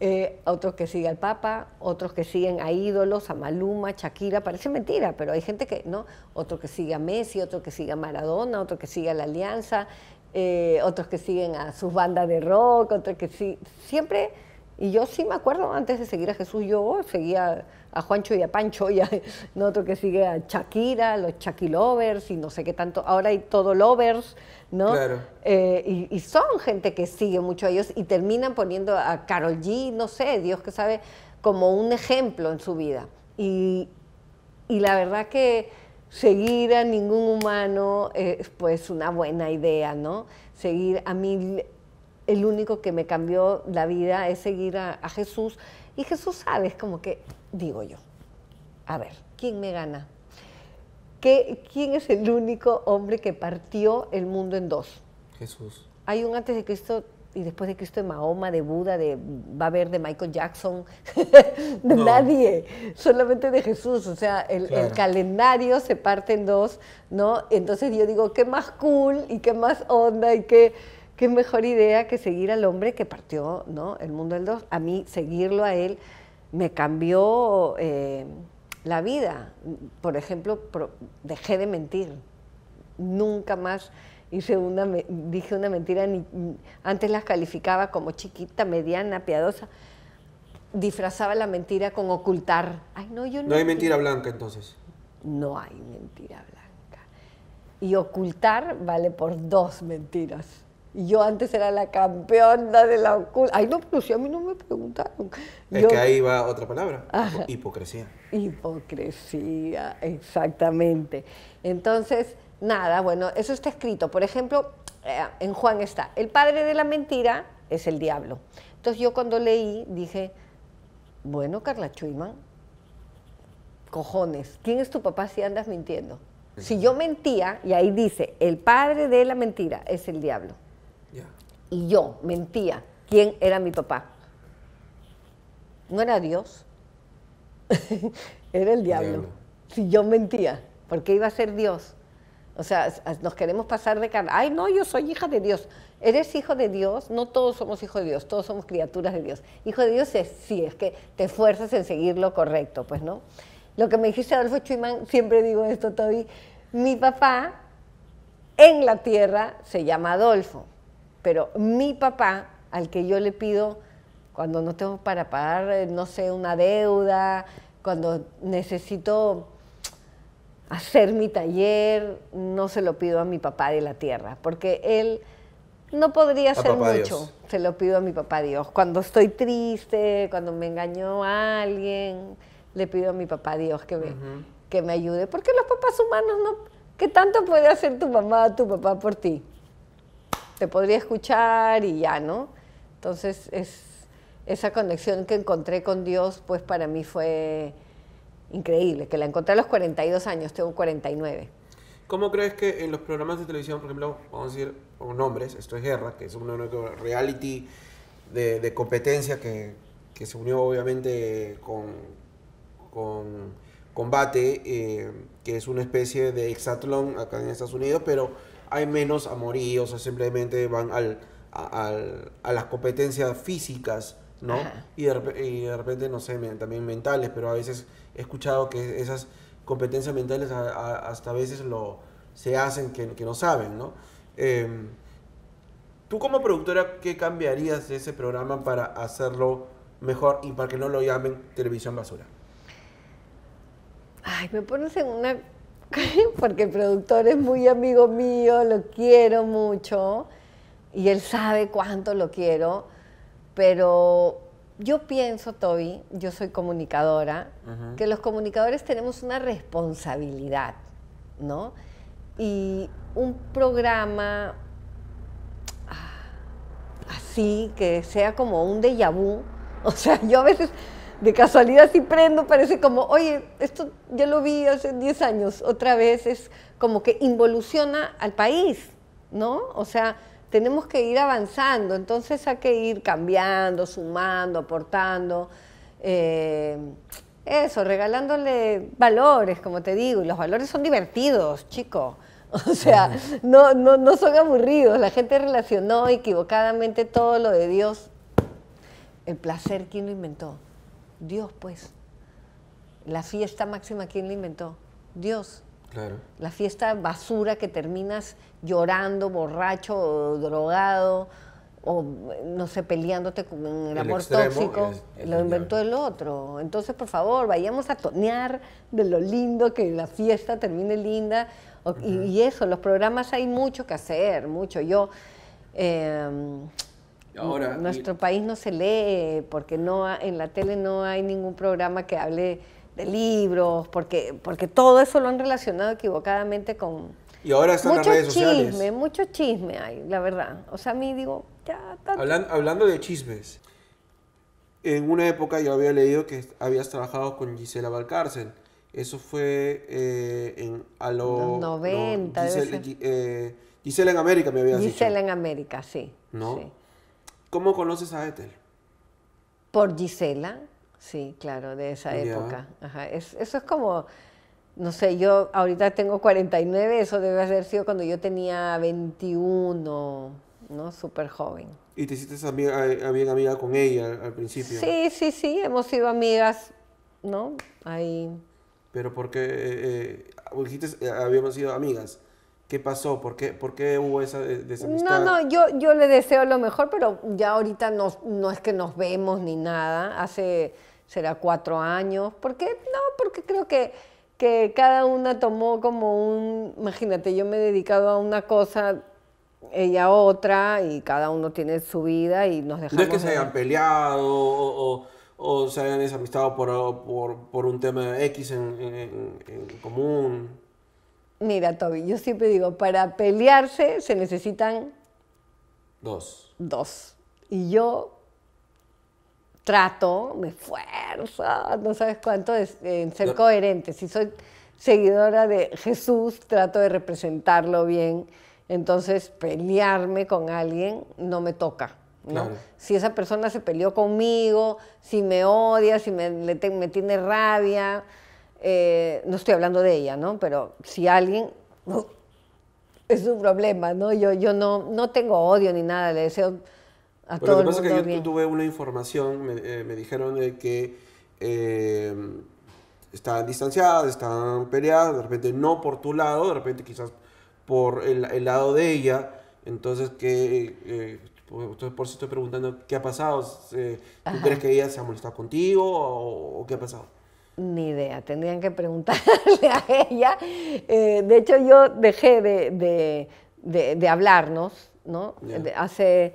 S2: eh, otros que siguen al Papa, otros que siguen a ídolos, a Maluma, Shakira, parece mentira, pero hay gente que, ¿no? Otro que sigue a Messi, otro que sigue a Maradona, otro que sigue a la Alianza, eh, otros que siguen a sus bandas de rock, otros que siguen, siempre y yo sí me acuerdo, antes de seguir a Jesús, yo seguía a Juancho y a Pancho y a otro que sigue a Shakira, los Chucky Lovers y no sé qué tanto. Ahora hay todo Lovers, ¿no? Claro. Eh, y, son gente que sigue mucho a ellos y terminan poniendo a Carol G, no sé, Dios que sabe, como un ejemplo en su vida. Y, y la verdad que seguir a ningún humano eh, es pues una buena idea, ¿no? Seguir a mí el único que me cambió la vida es seguir a, Jesús. Y Jesús sabe, es como que, digo yo, a ver, ¿quién me gana? ¿Quién es el único hombre que partió el mundo en dos? Jesús. Hay un antes de Cristo y después de Cristo de Mahoma, de Buda, de va a haber de Michael Jackson, de nadie, solamente de Jesús. O sea, el, el, calendario se parte en dos, ¿no? Entonces yo digo, qué más cool y qué más onda y qué qué mejor idea que seguir al hombre que partió el mundo del dos. A mí seguirlo a él me cambió eh, la vida. Por ejemplo, dejé de mentir. Nunca más hice una, dije una mentira. antes las calificaba como chiquita, mediana, piadosa. Disfrazaba la mentira con ocultar. Ay, no, yo no. No hay mentira blanca entonces. No hay mentira blanca. Y ocultar vale por dos mentiras yo antes era la campeona de la oculta. Ay, no, pero si a mí no me preguntaron. Es que ahí va otra
S1: palabra, hipocresía.
S2: Hipocresía, exactamente. Entonces, nada, bueno, eso está escrito. Por ejemplo, eh, en Juan está, el padre de la mentira es el diablo. Entonces yo cuando leí dije, bueno, Carla Chuimán, cojones, ¿quién es tu papá si andas mintiendo? Si yo mentía, y ahí dice, el padre de la mentira es el diablo y yo mentía quién era mi papá. No era Dios, era el diablo. Si yo mentía, ¿por qué iba a ser Dios. O sea, nos queremos pasar de cara. Ay, no, yo soy hija de Dios. ¿Eres hijo de Dios? No todos somos hijos de Dios, todos somos criaturas de Dios. Hijo de Dios es sí, es que te esfuerzas en seguir lo correcto, pues no. Lo que me dijiste Adolfo chuimán siempre digo esto, Toby, mi papá en la tierra se llama Adolfo pero mi papá, al que yo le pido cuando no tengo para pagar, eh, no sé, una deuda, cuando necesito hacer mi taller, no se lo pido a mi papá de la tierra, porque él no podría hacer mucho. Se lo pido a mi papá Dios. Cuando estoy triste, cuando me engañó alguien, le pido a mi papá Dios que me, que me ayude, porque los papás humanos no... ¿Qué tanto puede hacer tu mamá o tu papá por ti? te podría escuchar y ya, ¿no? Entonces, es, esa conexión que encontré con Dios, pues para mí fue increíble, que la encontré a los 42 años, tengo 49.
S1: ¿Cómo crees que en los programas de televisión, por ejemplo, vamos a decir, o nombres, esto es Guerra, que es un reality de, competencia que, se unió obviamente con, con Combate, eh, que es una especie de hexatlón acá en Estados Unidos, pero hay menos amoríos, o simplemente van al, a, las competencias físicas, ¿no? Y de, repente, no sé, también mentales, pero a veces he escuchado que esas competencias mentales hasta a veces lo, se hacen que, no saben, ¿no? Em, Tú como productora, ¿qué cambiarías de ese programa para hacerlo mejor y para que no lo llamen televisión basura?
S2: Ay, me pones en una porque el productor es muy amigo mío, lo quiero mucho y él sabe cuánto lo quiero, pero yo pienso, Toby, yo soy comunicadora, que los comunicadores tenemos una responsabilidad, ¿no? Y un programa ah, así, que sea como un déjà vu, o sea, yo a veces de casualidad si prendo, parece como, oye, esto ya lo vi hace 10 años, otra vez es como que involuciona al país, ¿no? O sea, tenemos que ir avanzando, entonces hay que ir cambiando, sumando, aportando, eh, eso, regalándole valores, como te digo, y los valores son divertidos, chico. O sea, no, no, no son aburridos, la gente relacionó equivocadamente todo lo de Dios. El placer, ¿quién lo inventó? Dios, pues. La fiesta máxima, ¿quién la inventó? Dios. Claro. La fiesta basura que terminas llorando, borracho, drogado, o no sé, peleándote con el, amor tóxico, lo inventó el otro. Entonces, por favor, vayamos a tonear de lo lindo, que la fiesta termine linda. y, y, eso, los programas hay mucho que hacer, mucho. Yo. Em, nuestro país no se lee porque no en la tele no hay ningún programa que hable de libros, porque, porque todo eso lo han relacionado equivocadamente con...
S1: Y ahora están mucho las redes chisme,
S2: Mucho chisme hay, la verdad. O sea, a mí digo, ya...
S1: Tanto. hablando de chismes, en una época yo había leído que habías trabajado con Gisela Valcárcel. Eso fue eh, en a los 90. Gisela, eh, Gisela en América me había. dicho. Gisela
S2: en América, sí.
S1: ¿No? Sí. ¿Cómo conoces a Ethel?
S2: Por Gisela, sí, claro, de esa época. Ajá. eso es como, no sé, yo ahorita tengo 49, eso debe haber sido cuando yo tenía 21, ¿no? Súper joven.
S1: ¿Y te hiciste amiga, eh, amiga, con ella al principio? Sí,
S2: sí, sí, hemos sido amigas, ¿no?
S1: Ahí. Pero porque eh, eh, dijiste, habíamos sido amigas. ¿Qué pasó? ¿Por qué, por qué hubo esa desamistad? No,
S2: no, yo, yo le deseo lo mejor, pero ya ahorita no, no es que nos vemos ni nada. Hace, será cuatro años. ¿Por qué? No, porque creo que, que cada una tomó como un... Imagínate, yo me he dedicado a una cosa, ella a otra, y cada uno tiene su vida y nos dejamos... No es que se hayan peleado
S1: o... se hayan desamistado por, por, un tema X en común.
S2: Mira, Toby, yo siempre digo, para pelearse se necesitan...
S1: Dos. Dos.
S2: Y yo trato, me esfuerzo, no sabes cuánto, es, en ser coherente. Si soy seguidora de Jesús, trato de representarlo bien. Entonces, pelearme con alguien no me toca. ¿no? Si esa persona se peleó conmigo, si me odia, si me tiene rabia, eh, no estoy hablando de ella, ¿no? Pero si alguien, es un problema, ¿no? Yo, yo no, no tengo odio ni nada, le deseo a todo el mundo Lo que pasa es que yo
S1: tuve una información, me, eh, dijeron de que em, estaban distanciadas, están peleadas, de repente no por tu lado, de repente quizás por el, lado de ella, entonces que... Eh, por si estoy preguntando qué ha pasado. ¿Tú crees que ella se ha molestado contigo o qué ha pasado?
S2: Ni idea, tendrían que preguntarle a ella. Eh, de hecho, yo dejé de, hablarnos, ¿no? Hace,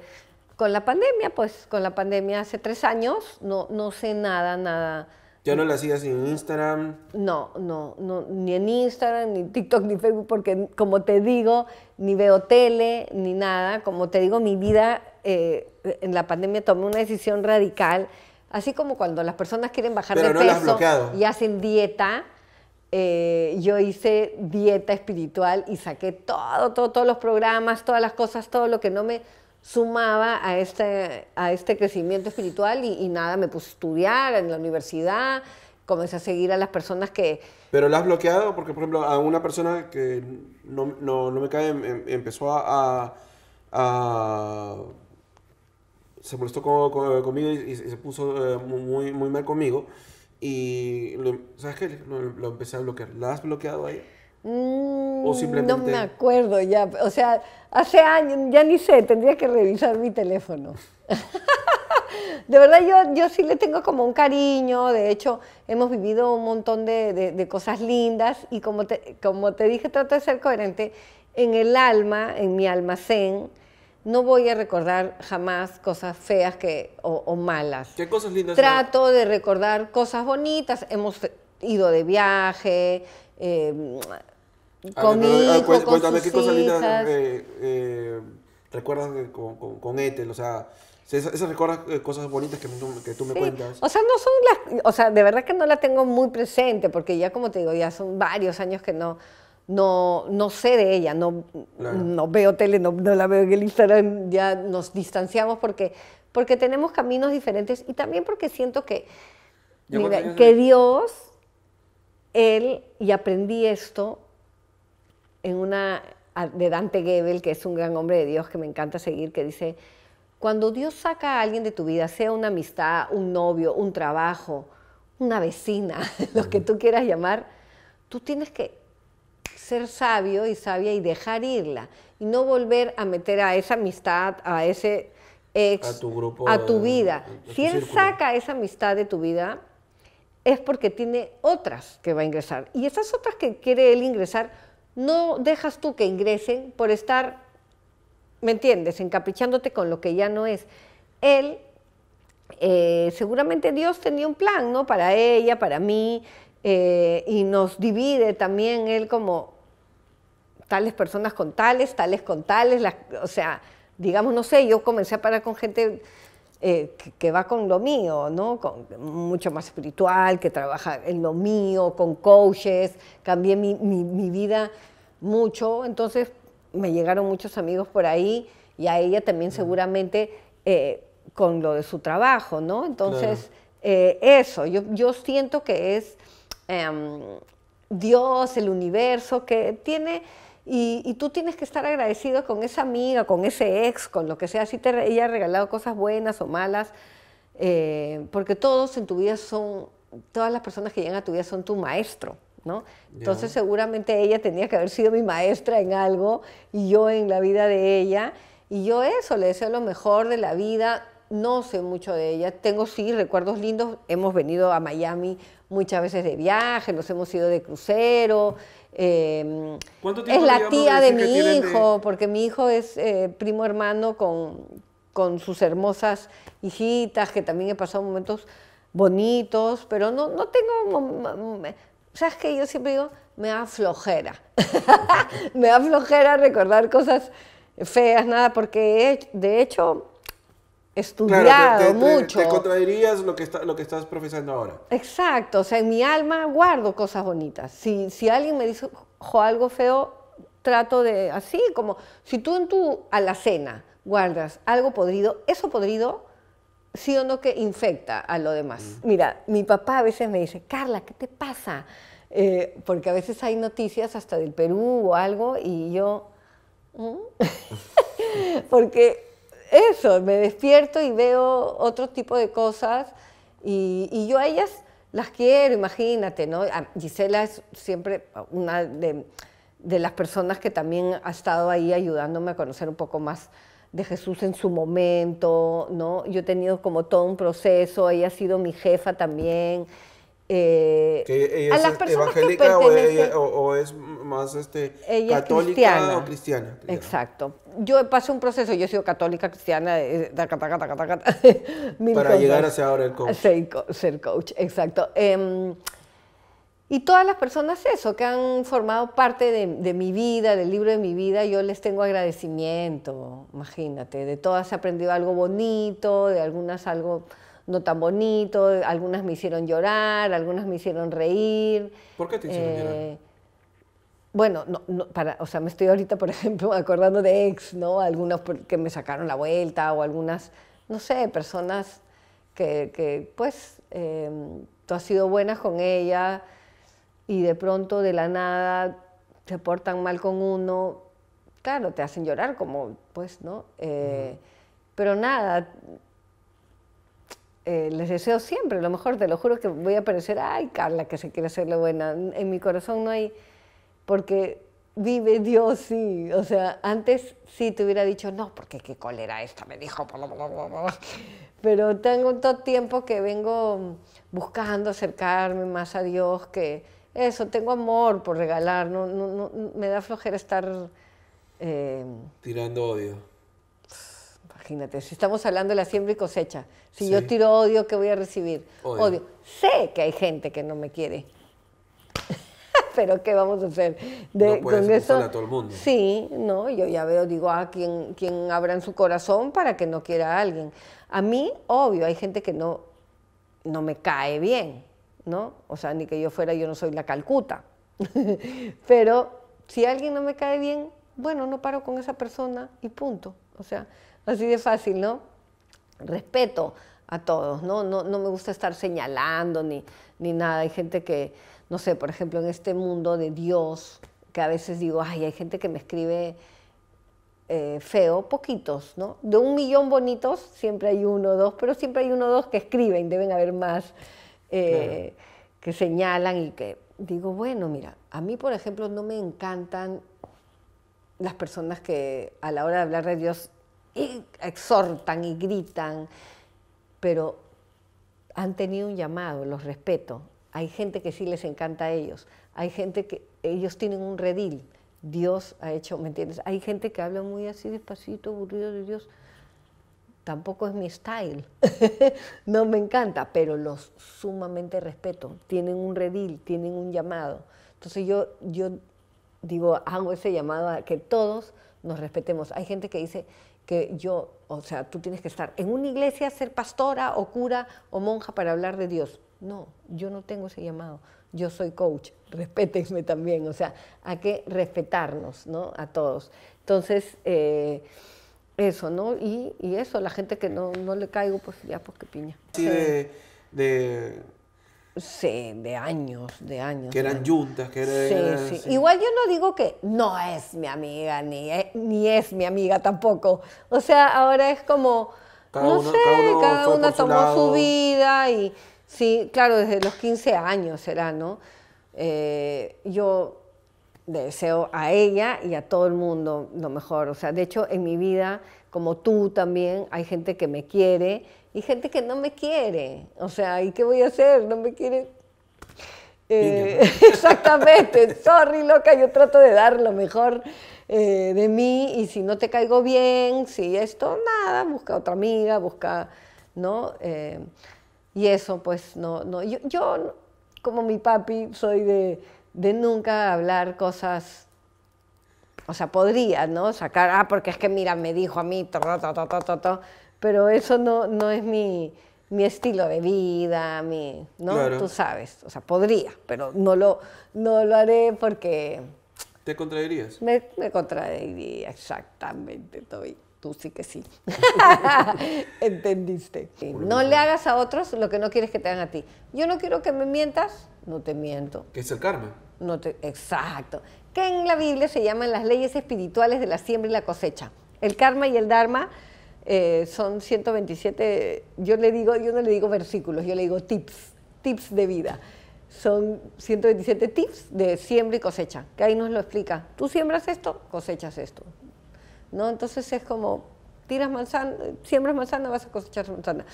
S2: con la pandemia, pues con la pandemia hace tres años, no, no sé nada, nada.
S1: ¿Ya no la sigas en Instagram?
S2: No, no, no, ni en Instagram, ni TikTok, ni Facebook, porque como te digo, ni veo tele, ni nada. Como te digo, mi vida eh, en la pandemia tomé una decisión radical Así como cuando las personas quieren bajar de peso y hacen dieta, eh, yo hice dieta espiritual y saqué todo, todo, todos los programas, todas las cosas, todo lo que no me sumaba a este, a este crecimiento espiritual y, nada, me puse a estudiar en la universidad, comencé a seguir a las personas que...
S1: Pero las has bloqueado porque, por ejemplo, a una persona que no, no, no me cae, em, em, empezó a, se molestó conmigo y, se puso eh, muy, muy mal conmigo. Y, lo, ¿sabes qué? Lo, empecé a bloquear. ¿La has bloqueado ahí?
S2: Mm, no me acuerdo ya. O sea, hace años, ya ni sé, tendría que revisar mi teléfono. de verdad, yo, yo sí le tengo como un cariño. De hecho, hemos vivido un montón de, de, de cosas lindas. Y como como te dije, trato de ser coherente. En el alma, en mi almacén, no voy a recordar jamás cosas feas que, o, malas. ¿Qué cosas lindas? Trato de recordar cosas bonitas. Hemos ido de viaje, eh, con Cuéntame, ¿qué cosas lindas
S1: eh, eh, recuerdas con, con, Ethel? O sea... Esas recuerdas eh, cosas bonitas que, tú me cuentas. O
S2: sea, no son las. O sea, de verdad que no la tengo muy presente, porque ya, como te digo, ya son varios años que no, no, no sé de ella, no, no veo tele, no, la veo en el Instagram, ya nos distanciamos porque, porque tenemos caminos diferentes y también porque siento que, que Dios, Él, y aprendí esto en una de Dante Gebel, que es un gran hombre de Dios que me encanta seguir, que dice, cuando Dios saca a alguien de tu vida, sea una amistad, un novio, un trabajo, una vecina, lo que tú quieras llamar, tú tienes que ser sabio y sabia y dejar irla y no volver a meter a esa amistad, a ese ex, a tu, grupo, a tu eh, vida. si él saca esa amistad de tu vida, es porque tiene otras que va a ingresar. Y esas otras que quiere él ingresar, no dejas tú que ingresen por estar, ¿me entiendes?, encaprichándote con lo que ya no es. Él, eh, seguramente Dios tenía un plan, ¿no?, para ella, para mí, eh, y nos divide también él como tales personas con tales, tales con tales, o sea, digamos, no sé, yo comencé a parar con gente eh, que, va con lo mío, ¿no? Con, mucho más espiritual, que trabaja en lo mío, con coaches, cambié mi, mi, vida mucho, entonces me llegaron muchos amigos por ahí y a ella también seguramente eh, con lo de su trabajo, ¿no? Entonces, eso, yo, yo siento que es Em, Dios, el universo, que tiene... Y, tú tienes que estar agradecido con esa amiga, con ese ex, con lo que sea, si te, ella ha regalado cosas buenas o malas, eh, porque todos en tu vida son, todas las personas que llegan a tu vida son tu maestro, ¿no? Entonces seguramente ella tenía que haber sido mi maestra en algo y yo en la vida de ella. Y yo eso, le deseo lo mejor de la vida, no sé mucho de ella. Tengo sí recuerdos lindos. Hemos venido a Miami muchas veces de viaje, nos hemos ido de crucero. Em, es la tía de mi hijo, porque mi hijo es eh, primo hermano con, con, sus hermosas hijitas, que también he pasado momentos bonitos, pero no, no tengo... ¿Sabes que Yo siempre digo, me da flojera. me da flojera recordar cosas feas, nada, porque de hecho estudiado mucho. Te
S1: contradirías lo que, está, lo que estás profesando ahora.
S2: Exacto, o sea, en mi alma guardo cosas bonitas. Si, si alguien me dice algo feo, trato de, así como, si tú en tu alacena guardas algo podrido, eso podrido, sí o no que infecta a lo demás. Mm. Mira, mi papá a veces me dice, Carla, ¿qué te pasa? Eh, porque a veces hay noticias hasta del Perú o algo y yo... Mm". porque eso, me despierto y veo otro tipo de cosas y, yo a ellas las quiero, imagínate, ¿no? Gisela es siempre una de, de, las personas que también ha estado ahí ayudándome a conocer un poco más de Jesús en su momento, ¿no? Yo he tenido como todo un proceso, ella ha sido mi jefa también, es evangélica o,
S1: es más este, católica o cristiana.
S2: Exacto. Yo pasé un proceso, yo he sido católica cristiana, eh,
S1: para llegar a ser ahora el coach.
S2: Ser, coach, exacto. Em, y todas las personas eso, que han formado parte de, de, mi vida, del libro de mi vida, yo les tengo agradecimiento, imagínate, de todas he aprendido algo bonito, de algunas algo no tan bonito, algunas me hicieron llorar, algunas me hicieron reír. ¿Por qué te hicieron eh, llorar? Bueno, para, o sea, me estoy ahorita, por ejemplo, acordando de ex, ¿no? Algunas que me sacaron la vuelta o algunas, no sé, personas que, pues, em, tú has sido buena con ella y de pronto de la nada te portan mal con uno, claro, te hacen llorar como, pues, ¿no? Eh, pero nada, eh, les deseo siempre lo mejor, te lo juro que voy a parecer, ay Carla, que se quiere hacer lo buena, en mi corazón no hay, porque vive Dios, sí, o sea, antes sí te hubiera dicho, no, porque qué cólera esta, me dijo, pero tengo todo tiempo que vengo buscando acercarme más a Dios, que eso, tengo amor por regalar, no, me da flojera estar...
S1: Eh, Tirando odio
S2: si estamos hablando de la siembra y cosecha, si yo tiro odio, ¿qué voy a recibir? Odio. Sé que hay gente que no me quiere. Pero ¿qué vamos a hacer? De, eso? con eso, a todo el mundo. Sí, no, yo ya veo, digo, ¿a ah, quien, quien abra en su corazón para que no quiera a alguien. A mí, obvio, hay gente que no, no me cae bien, ¿no? O sea, ni que yo fuera, yo no soy la Calcuta. Pero si alguien no me cae bien, bueno, no paro con esa persona y punto. O sea, Así de fácil, ¿no? Respeto a todos, ¿no? No, no me gusta estar señalando ni, ni nada. Hay gente que, no sé, por ejemplo, en este mundo de Dios, que a veces digo, ay, hay gente que me escribe eh, feo, poquitos, ¿no? De un millón bonitos, siempre hay uno o dos, pero siempre hay uno o dos que escriben, deben haber más eh, que señalan y que digo, bueno, mira, a mí, por ejemplo, no me encantan las personas que a la hora de hablar de Dios y exhortan y gritan, pero han tenido un llamado, los respeto. Hay gente que sí les encanta a ellos, hay gente que ellos tienen un redil, Dios ha hecho, ¿me entiendes? Hay gente que habla muy así despacito, aburrido de Dios. Tampoco es mi style, no me encanta, pero los sumamente respeto. Tienen un redil, tienen un llamado. Entonces yo, yo digo, hago ese llamado a que todos nos respetemos. Hay gente que dice, que yo, o sea, tú tienes que estar en una iglesia, ser pastora o cura o monja para hablar de Dios. No, yo no tengo ese llamado. Yo soy coach, respétenme también, o sea, hay que respetarnos, ¿no? A todos. Entonces, eh, eso, ¿no? Y, y, eso, la gente que no, le caigo, pues ya, pues qué piña. Sí, de Sí, de años, de
S1: años. Que eran juntas, que eran... Sí, sí. Igual
S2: yo no digo que no es mi amiga, ni es, ni es mi amiga tampoco. O sea, ahora es como,
S1: no sé, cada, una tomó su
S2: vida y sí, claro, desde los 15 años será, ¿no? Eh, yo deseo a ella y a todo el mundo lo mejor. O sea, de hecho, en mi vida, como tú también, hay gente que me quiere y gente que no me quiere. O sea, ¿y qué voy a hacer? No me quiere. Eh, exactamente, sorry loca, yo trato de dar lo mejor eh, de mí y si no te caigo bien, si esto, nada, busca otra amiga, busca, ¿no? Eh, y eso, pues no, no. Yo, como mi papi, soy de, nunca hablar cosas o sea, podría, ¿no? Sacar, ah, porque es que mira, me dijo a mí, to, to, to, pero eso no, no es mi, estilo de vida, mi, ¿no? Tú sabes, o sea, podría, pero no lo, no lo haré porque...
S1: ¿Te contradirías?
S2: Me, me contradiría, exactamente, Toby. Tú sí que sí. Entendiste. No le hagas a otros lo que no quieres que te hagan a ti. Yo no quiero que me mientas, no te miento.
S1: ¿Qué es el karma?
S2: No te, exacto. Que en la Biblia se llaman las leyes espirituales de la siembra y la cosecha. El karma y el dharma eh, son 127, yo, le digo, yo no le digo versículos, yo le digo tips, tips de vida. Son 127 tips de siembra y cosecha, que ahí nos lo explica. Tú siembras esto, cosechas esto. ¿No? Entonces es como, tiras manzana, siembras manzana, vas a cosechar manzana.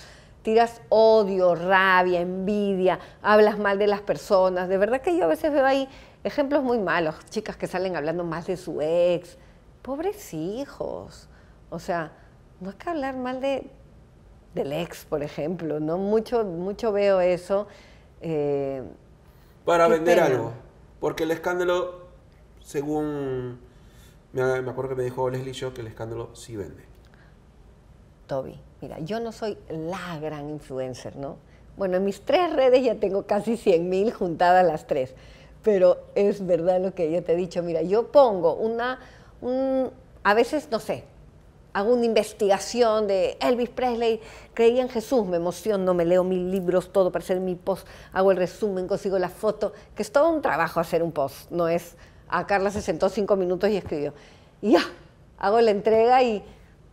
S2: Tiras odio, rabia, envidia, hablas mal de las personas. De verdad que yo a veces veo ahí ejemplos muy malos, chicas que salen hablando más de su ex. Pobres hijos. O sea, no hay que hablar mal de, del ex, por ejemplo, ¿no? Mucho, mucho veo eso. Eh,
S1: Para vender algo. Porque el escándalo, según. Me acuerdo que me dijo Leslie yo que el escándalo sí vende.
S2: Toby, mira, yo no soy la gran influencer, ¿no? Bueno, en mis tres redes ya tengo casi 100 mil juntadas las tres, pero es verdad lo que yo te he dicho. Mira, yo pongo una, un, a veces, no sé, hago una investigación de Elvis Presley, creía en Jesús, me emociono, me leo mis libros, todo para hacer mi post, hago el resumen, consigo la foto, que es todo un trabajo hacer un post, no es, a ah, Carla se sentó cinco minutos y escribió. Y ya, hago la entrega y,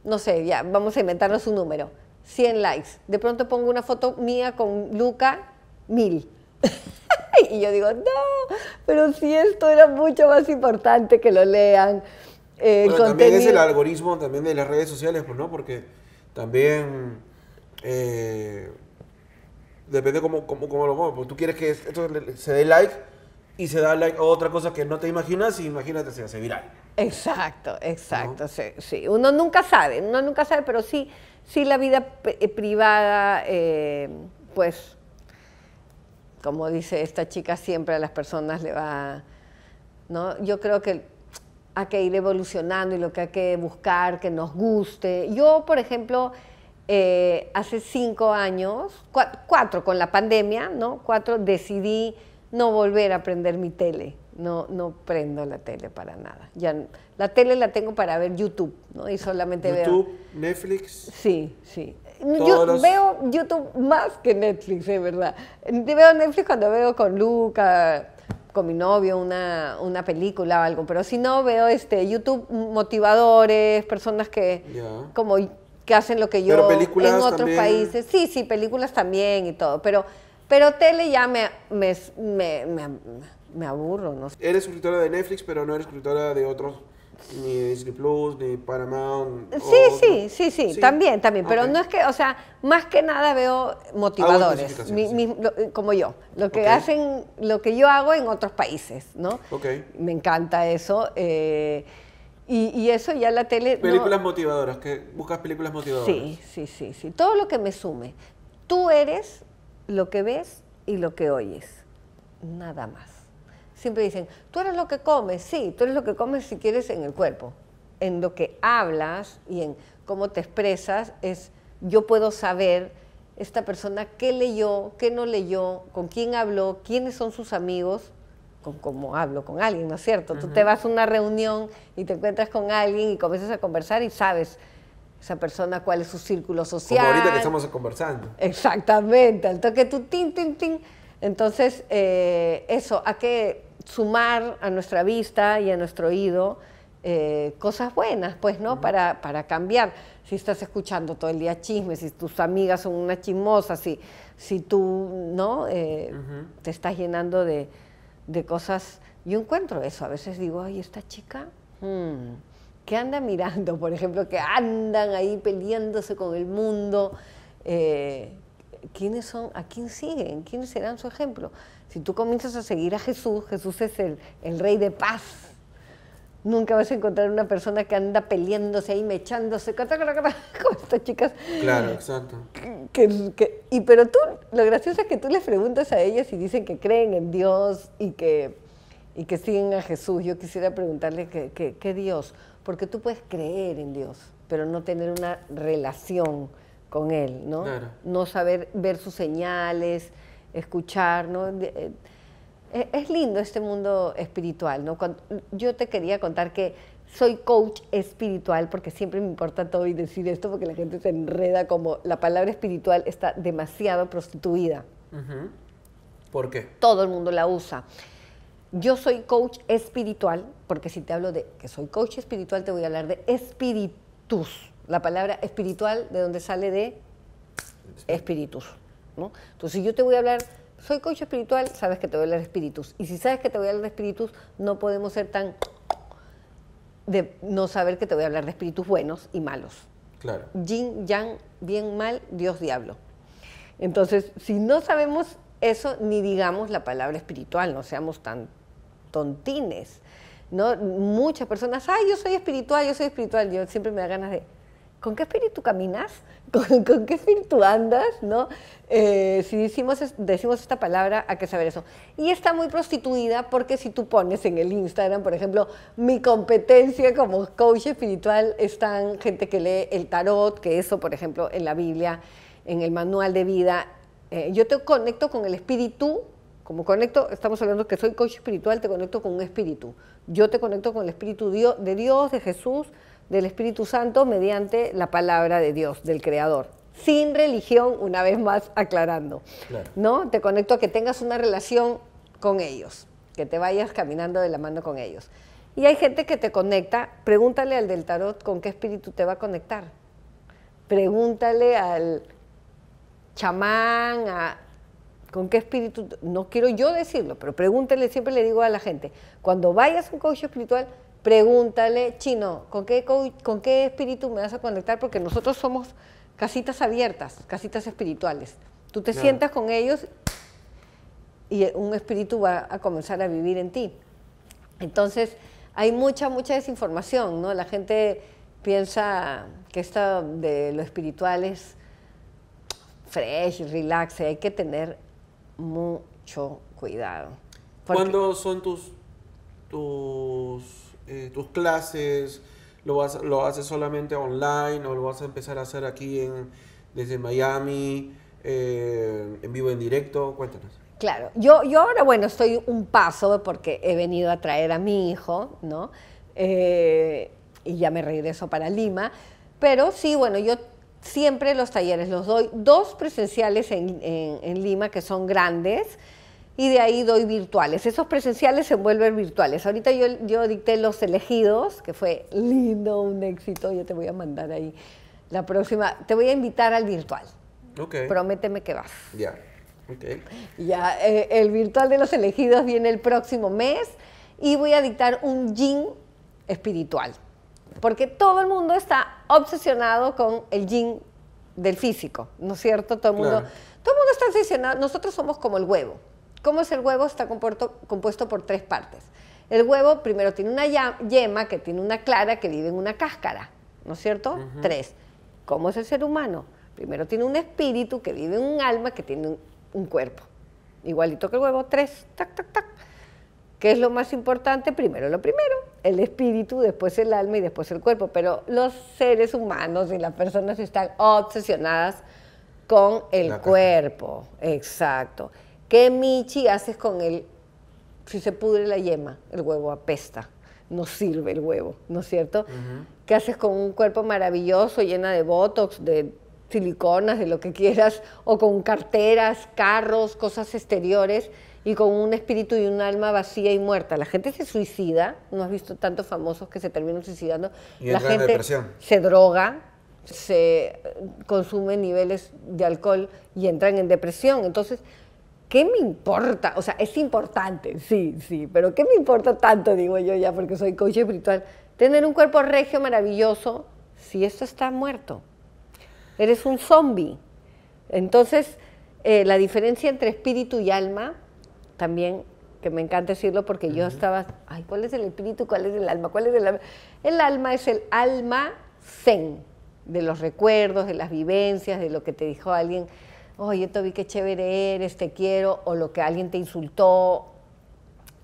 S2: no sé, ya, vamos a inventarnos un número, 100 likes. De pronto pongo una foto mía con Luca, mil. y yo digo, no, pero si esto era mucho más importante que lo lean. Eh, también es el
S1: algoritmo también de las redes sociales, pues, ¿no? Porque también eh, depende cómo, cómo, lo pongas pues, Tú quieres que esto se dé like y se da like a otra cosa que no te imaginas y imagínate se hace viral.
S2: Exacto, exacto, Uno nunca sabe, uno nunca sabe, pero sí, sí la vida eh, privada, pues, como dice esta chica, siempre a las personas le va, ¿no? Yo creo que a que ir evolucionando y lo que hay que buscar, que nos guste. Yo, por ejemplo, eh, hace cinco años, cuatro, con la pandemia, ¿no? Cuatro, decidí no volver a prender mi tele. No, no prendo la tele para nada. Ya, la tele la tengo para ver YouTube, ¿no? Y solamente veo... YouTube, Netflix. Sí, sí. Yo veo YouTube más que Netflix, es verdad. Veo Netflix cuando veo con Luca, con mi novio una, una, película o algo, pero si no veo este YouTube motivadores, personas que como que hacen lo que yo en otros países. Sí, sí, películas también y todo, pero pero tele ya me, me,
S1: me, aburro, ¿no? Eres escritora de Netflix, pero no eres escritora de otros ni de Disney Plus, ni Paramount. Sí, sí, sí, sí, también,
S2: también. Pero no es que, o sea, más que nada veo motivadores, eh, como yo, lo que hacen, lo que yo hago en otros países, ¿no? Ok. Me encanta eso. Eh, y, eso ya la tele... Películas
S1: motivadoras, que buscas películas motivadoras. Sí, sí, sí,
S2: sí. Todo lo que me sume. Tú eres lo que ves y lo que oyes. Nada más siempre dicen, tú eres lo que comes, sí, tú eres lo que comes si quieres en el cuerpo. En lo que hablas y en cómo te expresas es, yo puedo saber esta persona qué leyó, qué no leyó, con quién habló, quiénes son sus amigos, con cómo hablo con alguien, ¿no es cierto? Tú te vas a una reunión y te encuentras con alguien y comienzas a conversar y sabes esa persona cuál es su círculo social. Como ahorita que estamos
S1: conversando.
S2: Exactamente, al toque tú, tin, tin, tin. Entonces, eh, eso, a qué...? sumar a nuestra vista y a nuestro oído eh, cosas buenas, pues, ¿no? para, cambiar. Si estás escuchando todo el día chismes, si tus amigas son unas chismosas, si, si tú, ¿no? Eh, te estás llenando de, cosas. Yo encuentro eso. A veces digo, ay, esta chica, hmm, ¿qué anda mirando? Por ejemplo, que andan ahí peleándose con el mundo. Eh, ¿quiénes son? ¿A quién siguen? ¿Quiénes serán su ejemplo? Si tú comienzas a seguir a Jesús, Jesús es el, rey de paz. Nunca vas a encontrar una persona que anda peleándose ahí, mechándose, con estas chicas.
S1: Claro, exacto.
S2: y pero tú, lo gracioso es que tú les preguntas a ellas y dicen que creen en Dios y que, y que siguen a Jesús. Yo quisiera preguntarle qué Dios, porque tú puedes creer en Dios, pero no tener una relación con Él, ¿no? Claro. No saber ver sus señales, escuchar, ¿no? Eh, e, es lindo este mundo espiritual, ¿no? yo te quería contar que soy coach espiritual porque siempre me importa todo y decir esto porque la gente se enreda como la palabra espiritual está demasiado prostituida. ¿Por qué? Todo el mundo la usa. Yo soy coach espiritual porque si te hablo de que soy coach espiritual te voy a hablar de espíritus. La palabra espiritual de donde sale de espíritus. Entonces, si yo te voy a hablar soy coach espiritual, sabes que te voy a hablar de espíritus. Y si sabes que te voy a hablar de espíritus, no podemos ser tan de no saber que te voy a hablar de espíritus buenos y malos. Claro. Yin, yang, bien, mal, Dios, diablo. Entonces, si no sabemos eso, ni digamos la palabra espiritual, no seamos tan tontines. ¿no? Muchas personas, ay, yo soy espiritual, yo soy espiritual. Yo siempre me da ganas de, ¿con qué espíritu caminas? ¿con, qué tú andas? ¿no? Eh, si decimos, decimos esta palabra, hay que saber eso. Y está muy prostituida porque si tú pones en el Instagram, por ejemplo, mi competencia como coach espiritual, están gente que lee el tarot, que eso, por ejemplo, en la Biblia, en el manual de vida, eh, yo te conecto con el espíritu como conecto, estamos hablando que soy coach espiritual, te conecto con un espíritu. Yo te conecto con el espíritu de Dios, de Jesús, del Espíritu Santo mediante la palabra de Dios, del Creador. Sin religión, una vez más aclarando. ¿No? Te conecto a que tengas una relación con ellos, que te vayas caminando de la mano con ellos. Y hay gente que te conecta, pregúntale al del tarot con qué espíritu te va a conectar. Pregúntale al chamán, con qué espíritu, no quiero yo decirlo, pero pregúntale. siempre le digo a la gente, cuando vayas a un coach espiritual, pregúntale, chino, ¿con qué, ¿con qué espíritu me vas a conectar? Porque nosotros somos casitas abiertas, casitas espirituales. Tú te sientas con ellos y un espíritu va a comenzar a vivir en ti. Entonces, hay mucha, mucha desinformación, ¿no? La gente piensa que esto de lo espiritual es fresh, relax, hay que tener mucho cuidado. ¿Cuándo
S1: son tus, tus eh, tus clases, lo, vas, lo haces solamente online o lo vas a empezar a hacer aquí en, desde Miami, eh, en vivo, en directo? Cuéntanos.
S2: Claro, yo, ahora, bueno, estoy un paso porque he venido a traer a mi hijo, ¿no? Eh, y ya me regreso para Lima, pero sí, bueno, yo siempre los talleres los doy, dos presenciales en, en Lima que son grandes, y de ahí doy virtuales. Esos presenciales se vuelven virtuales. Ahorita yo, yo dicté Los Elegidos, que fue lindo, un éxito. Yo te voy a mandar ahí la próxima. Te voy a invitar al virtual. Okay. Prométeme que vas.
S1: Ya. Okay.
S2: Ya, eh, el virtual de Los Elegidos viene el próximo mes y voy a dictar un yin espiritual. Porque todo el mundo está obsesionado con el yin del físico, ¿no es cierto? Todo mundo, todo el mundo está obsesionado. Nosotros somos como el huevo. ¿Cómo es el huevo? Está compuesto, por tres partes. El huevo primero tiene una yema que tiene una clara que vive en una cáscara, ¿no es cierto? Tres. ¿Cómo es el ser humano? Primero tiene un espíritu que vive en un alma que tiene un, un cuerpo. Igualito que el huevo, tres, tac, tac, tac. ¿Qué es lo más importante? Primero lo primero, el espíritu, después el alma y después el cuerpo. Pero los seres humanos y las personas están obsesionadas con el cuerpo. Exacto. ¿Qué michi haces con él si se pudre la yema? El huevo apesta, no sirve el huevo, ¿no es cierto? ¿Qué haces con un cuerpo maravilloso, llena de botox, de siliconas, de lo que quieras, o con carteras, carros, cosas exteriores, y con un espíritu y un alma vacía y muerta. La gente se suicida, no has visto tantos famosos que se terminan suicidando. Y la gente se droga, se eh, consume niveles de alcohol y entran en depresión. Entonces, ¿qué me importa? O sea, es importante, sí, sí, pero ¿qué me importa tanto, digo yo ya, porque soy coach espiritual? Tener un cuerpo regio maravilloso, si esto está muerto. Eres un zombie. Entonces, eh, la diferencia entre espíritu y alma, también, que me encanta decirlo porque yo estaba, ay, ¿cuál es el espíritu? ¿Cuál es el alma? ¿Cuál es el alma? El alma es el alma zen, de los recuerdos, de las vivencias, de lo que te dijo alguien oye, vi que chévere eres, te quiero, o lo que alguien te insultó,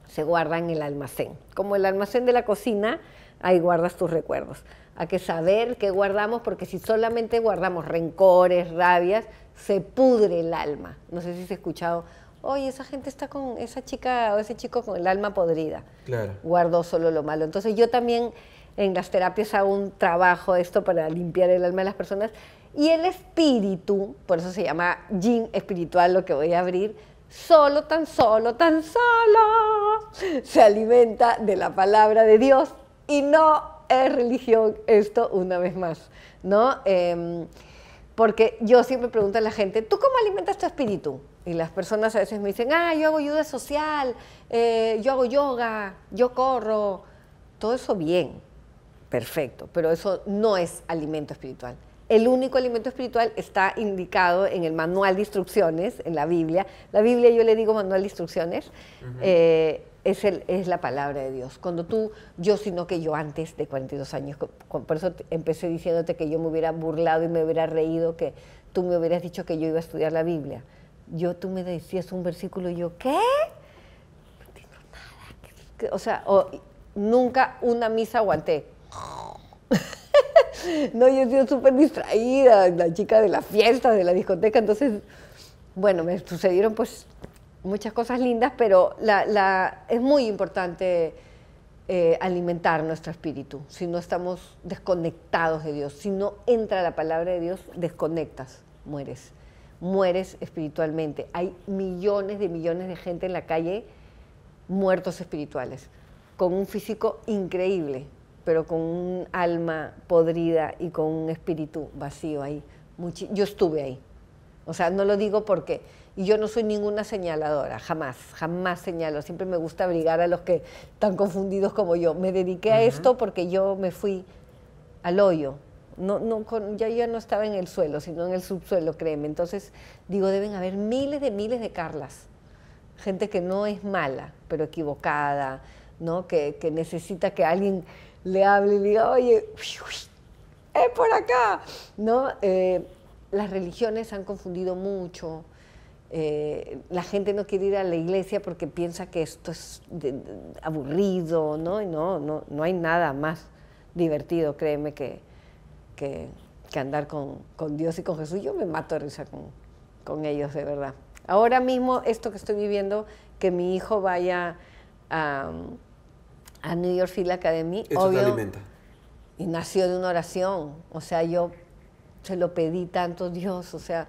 S2: se guarda en el almacén. Como el almacén de la cocina, ahí guardas tus recuerdos. Hay que saber qué guardamos, porque si solamente guardamos rencores, rabias, se pudre el alma. No sé si has escuchado, oye, esa gente está con esa chica o ese chico con el alma podrida. Claro. Guardó solo lo malo. Entonces yo también en las terapias hago un trabajo esto para limpiar el alma de las personas y el espíritu, por eso se llama yin espiritual lo que voy a abrir, solo, tan solo, tan solo se alimenta de la palabra de Dios y no es religión esto una vez más, ¿no? Em, porque yo siempre pregunto a la gente, ¿tú cómo alimentas tu espíritu? Y las personas a veces me dicen, ah, yo hago ayuda social, eh, yo hago yoga, yo corro, todo eso bien, perfecto, pero eso no es alimento espiritual. El único alimento espiritual está indicado en el manual de instrucciones, en la Biblia. La Biblia yo le digo manual de instrucciones. Eh, es, la palabra de Dios. Cuando tú, yo sino que yo antes de 42 años, por eso empecé diciéndote que yo me hubiera burlado y me hubiera reído, que tú me hubieras dicho que yo iba a estudiar la Biblia. Yo, tú me decías un versículo y yo, ¿qué? No entiendo nada. O sea, nunca una misa aguanté. No, yo he sido súper distraída, la chica de la fiesta, de la discoteca, entonces, bueno, me sucedieron pues muchas cosas lindas, pero es muy importante eh, alimentar nuestro espíritu. Si no estamos desconectados de Dios, si no entra la palabra de Dios, desconectas, mueres, mueres espiritualmente. Hay millones de millones de gente en la calle muertos espirituales, con un físico increíble, pero con un alma podrida y con un espíritu vacío ahí. yo estuve ahí. O sea, no lo digo porque Y yo no soy ninguna señaladora, jamás, jamás señalo. Siempre me gusta abrigar a los que están confundidos como yo. Me dediqué a esto porque yo me fui al hoyo. No, no, ya no estaba en el suelo, sino en el subsuelo, créeme. Entonces, digo, deben haber miles de miles de Carlas. Gente que no es mala, pero equivocada, ¿no? que necesita que alguien le hable y diga, oye, es eh, por acá. ¿No? Eh, las religiones han confundido mucho. Eh, la gente no quiere ir a la iglesia porque piensa que esto es aburrido, ¿no? Y no, no, hay nada más divertido, créeme, que, que, andar con, Dios y con Jesús. Yo me mato de risa con, ellos, de verdad. Ahora mismo, esto que estoy viviendo, que mi hijo vaya a a New York Film Academy. alimenta. Y nació de una oración. O sea, yo se lo pedí tanto Dios. O sea,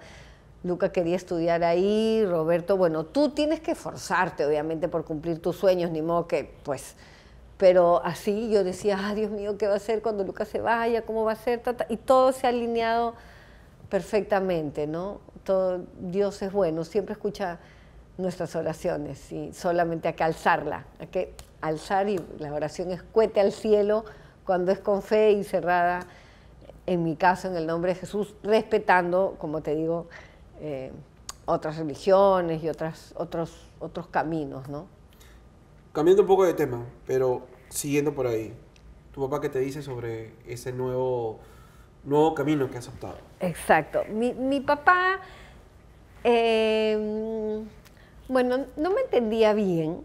S2: Luca quería estudiar ahí, Roberto, bueno, tú tienes que forzarte, obviamente, por cumplir tus sueños, ni modo que, pues, pero así yo decía, ah, Dios mío, ¿qué va a ser cuando Luca se vaya? ¿Cómo va a ser? Y todo se ha alineado perfectamente, ¿no? Todo, Dios es bueno, siempre escucha nuestras oraciones y solamente a que alzarla, a que alzar, y la oración es al cielo cuando es con fe y cerrada, en mi caso, en el nombre de Jesús, respetando, como te digo, eh, otras religiones y otras, otros, otros caminos, ¿no?
S1: Cambiando un poco de tema, pero siguiendo por ahí, tu papá qué te dice sobre ese nuevo, nuevo camino que has optado.
S2: Exacto. Mi, mi papá, eh, bueno, no me entendía bien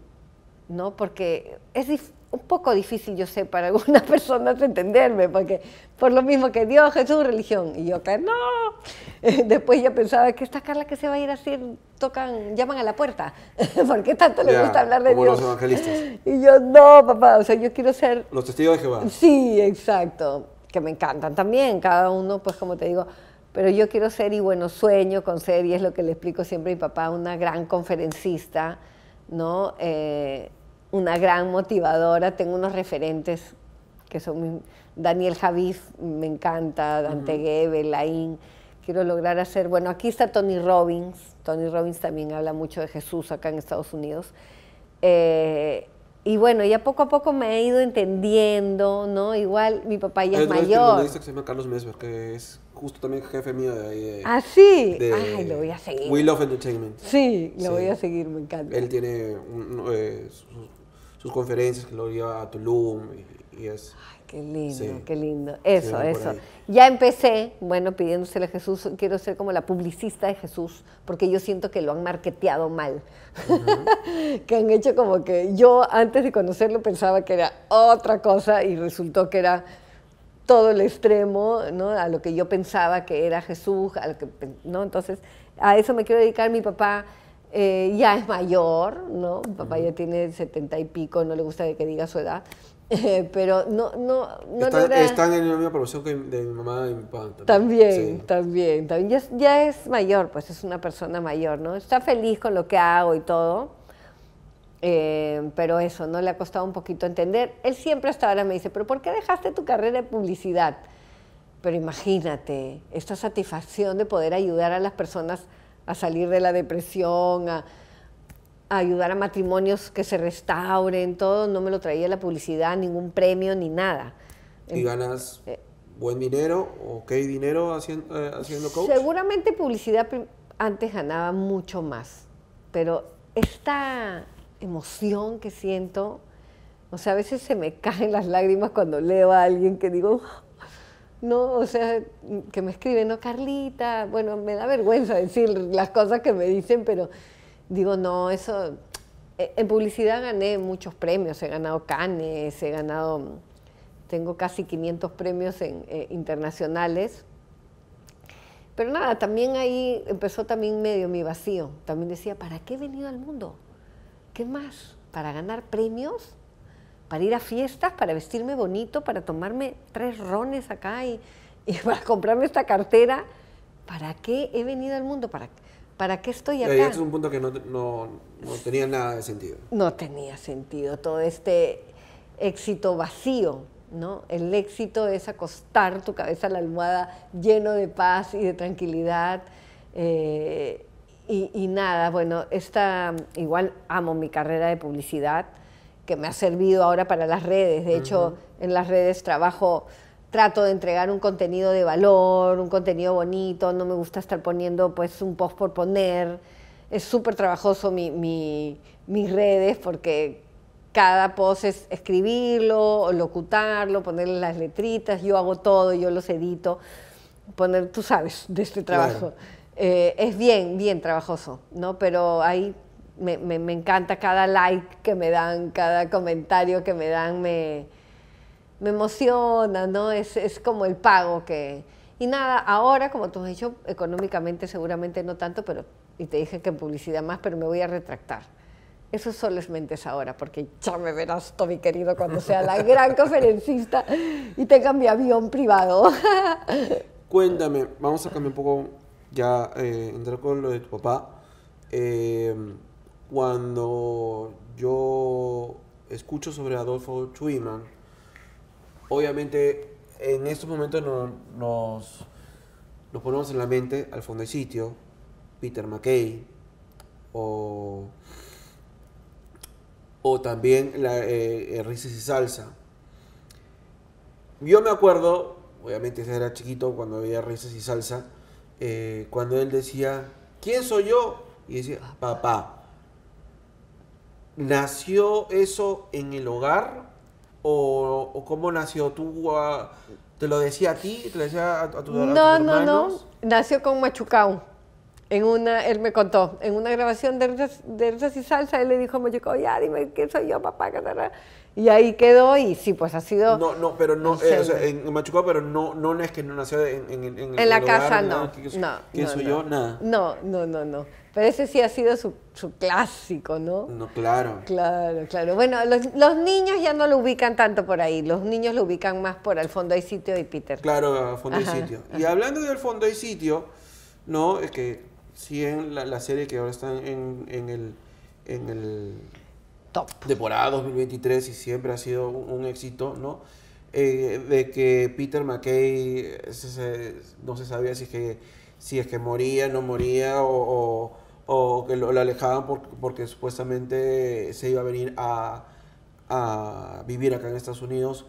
S2: ¿no? Porque es un poco difícil, yo sé, para algunas personas entenderme, porque por lo mismo que Dios, Jesús, religión, y yo, que pues no. Después ya pensaba que esta Carla que se va a ir así, tocan, llaman a la puerta, porque tanto le gusta hablar de Dios. los evangelistas. Y yo, no, papá, o sea, yo quiero ser...
S1: Los testigos de Jehová.
S2: Sí, exacto, que me encantan también, cada uno, pues como te digo, pero yo quiero ser, y bueno, sueño con ser, y es lo que le explico siempre a mi papá, una gran conferencista, ¿no? Eh, una gran motivadora, tengo unos referentes que son Daniel Javid, me encanta, Dante Gebel, Quiero lograr hacer, bueno, aquí está Tony Robbins, Tony Robbins también habla mucho de Jesús acá en Estados Unidos. Eh, y bueno, ya poco a poco me he ido entendiendo, ¿no? Igual mi papá ya es mayor. Que se
S1: llama Carlos Mesmer, que es justo también jefe mío de ahí. ah, sí. Ay, lo voy a seguir. We Love Entertainment. Sí, lo voy a seguir, me encanta. Él tiene un, eh, conferencias que lo lleva a Tulum y, eso. es... Ay, qué lindo, qué lindo. Eso, eso.
S2: Ya empecé, bueno, pidiéndosele a Jesús, quiero ser como la publicista de Jesús, porque yo siento que lo han marketeado mal. que han hecho como que yo antes de conocerlo pensaba que era otra cosa y resultó que era todo el extremo, ¿no? A lo que yo pensaba que era Jesús, ¿no? Entonces, a eso me quiero dedicar mi papá eh, ya es mayor, ¿no? Mi papá ya tiene setenta y pico, no le gusta que diga su edad. Eh, pero no, no, no están, están
S1: en la misma que de mi mamá y mi papá. También,
S2: también, también. Ya, es mayor, pues es una persona mayor, ¿no? Está feliz con lo que hago y todo. Eh, pero eso, ¿no? Le ha costado un poquito entender. Él siempre hasta ahora me dice, pero ¿por qué dejaste tu carrera de publicidad? Pero imagínate, esta satisfacción de poder ayudar a las personas a salir de la depresión, a, ayudar a matrimonios que se restauren, todo, no me lo traía la publicidad, ningún premio ni nada.
S1: ¿Y ganas eh, buen dinero o qué dinero haciendo, eh, haciendo coach?
S2: Seguramente publicidad antes ganaba mucho más, pero esta emoción que siento, o sea, a veces se me caen las lágrimas cuando leo a alguien que digo, no, o sea, que me escriben, no, Carlita, bueno, me da vergüenza decir las cosas que me dicen, pero digo, no, eso, eh, en publicidad gané muchos premios, he ganado canes, he ganado, tengo casi 500 premios eh, internacionales, pero nada, también ahí empezó también medio mi vacío, también decía, ¿para qué he venido al mundo? ¿Qué más? ¿Para ganar premios? para ir a fiestas, para vestirme bonito, para tomarme tres rones acá y, para comprarme esta cartera. ¿Para qué he venido al mundo? ¿Para, qué estoy acá? Este es un
S1: punto que no, no tenía nada de sentido.
S2: No tenía sentido todo este éxito vacío. ¿No? El éxito es acostar tu cabeza a la almohada lleno de paz y de tranquilidad. Eh, y, y, nada, bueno, esta, igual amo mi carrera de publicidad, que me ha servido ahora para las redes. De hecho, en las redes trabajo, trato de entregar un contenido de valor, un contenido bonito, no me gusta estar poniendo pues un post por poner. Es súper trabajoso mi, mis redes porque cada post es escribirlo, locutarlo, ponerle las letritas, yo hago todo, yo los edito, poner, tú sabes, de este trabajo. Eh, es bien, bien trabajoso, ¿no? Pero hay me, me, encanta cada like que me dan, cada comentario que me dan, me, me emociona, ¿no? Es, es, como el pago que... Y nada, ahora, como tú has dicho, económicamente seguramente no tanto, pero, y te dije que en publicidad más, pero me voy a retractar. Eso solamente es ahora, porque ya me verás, mi querido, cuando sea la gran conferencista y tenga mi avión privado.
S1: Cuéntame, vamos a cambiar un poco ya, eh, entrar con lo de tu papá. Eh, cuando yo escucho sobre Adolfo Schumann, obviamente en estos momentos nos, ponemos en la mente al fondo de sitio, Peter McKay, o, también la, eh, eh, y Salsa. Yo me acuerdo, obviamente era chiquito cuando veía Rices y Salsa, eh, cuando él decía, ¿quién soy yo? Y decía, papá. ¿Nació eso en el hogar? ¿O, cómo nació tú? Ah, ¿Te lo decía a ti? ¿Te lo decía a, tu, no, No, no, no.
S2: Nació con Machucao. En una, él me contó, en una grabación de y Salsa, él le dijo a Machucao, ya dime ¿qué soy yo, papá. Y ahí quedó y sí, pues ha sido... No,
S1: no, pero no, eh, en Machucao, pero no, no es que no nació en, en, en, en la casa, no. no, soy yo? Nada.
S2: No, no, no, no. Pero ese sí ha sido su, clásico, ¿no?
S1: No, claro.
S2: Claro, claro. Bueno, los, niños ya no lo ubican tanto por ahí. Los niños lo ubican más por El fondo y sitio y Peter. Claro,
S1: Al fondo sitio. Y hablando del fondo y sitio, ¿no? Es que si la, la serie que ahora está en, el... En el Top. Temporada 2023 y siempre ha sido un, éxito, ¿no? Eh, de que Peter McKay eh, no se sabía si es que, si es que moría, no moría, o, o que lo, alejaban porque supuestamente se iba a venir a, vivir acá en Estados Unidos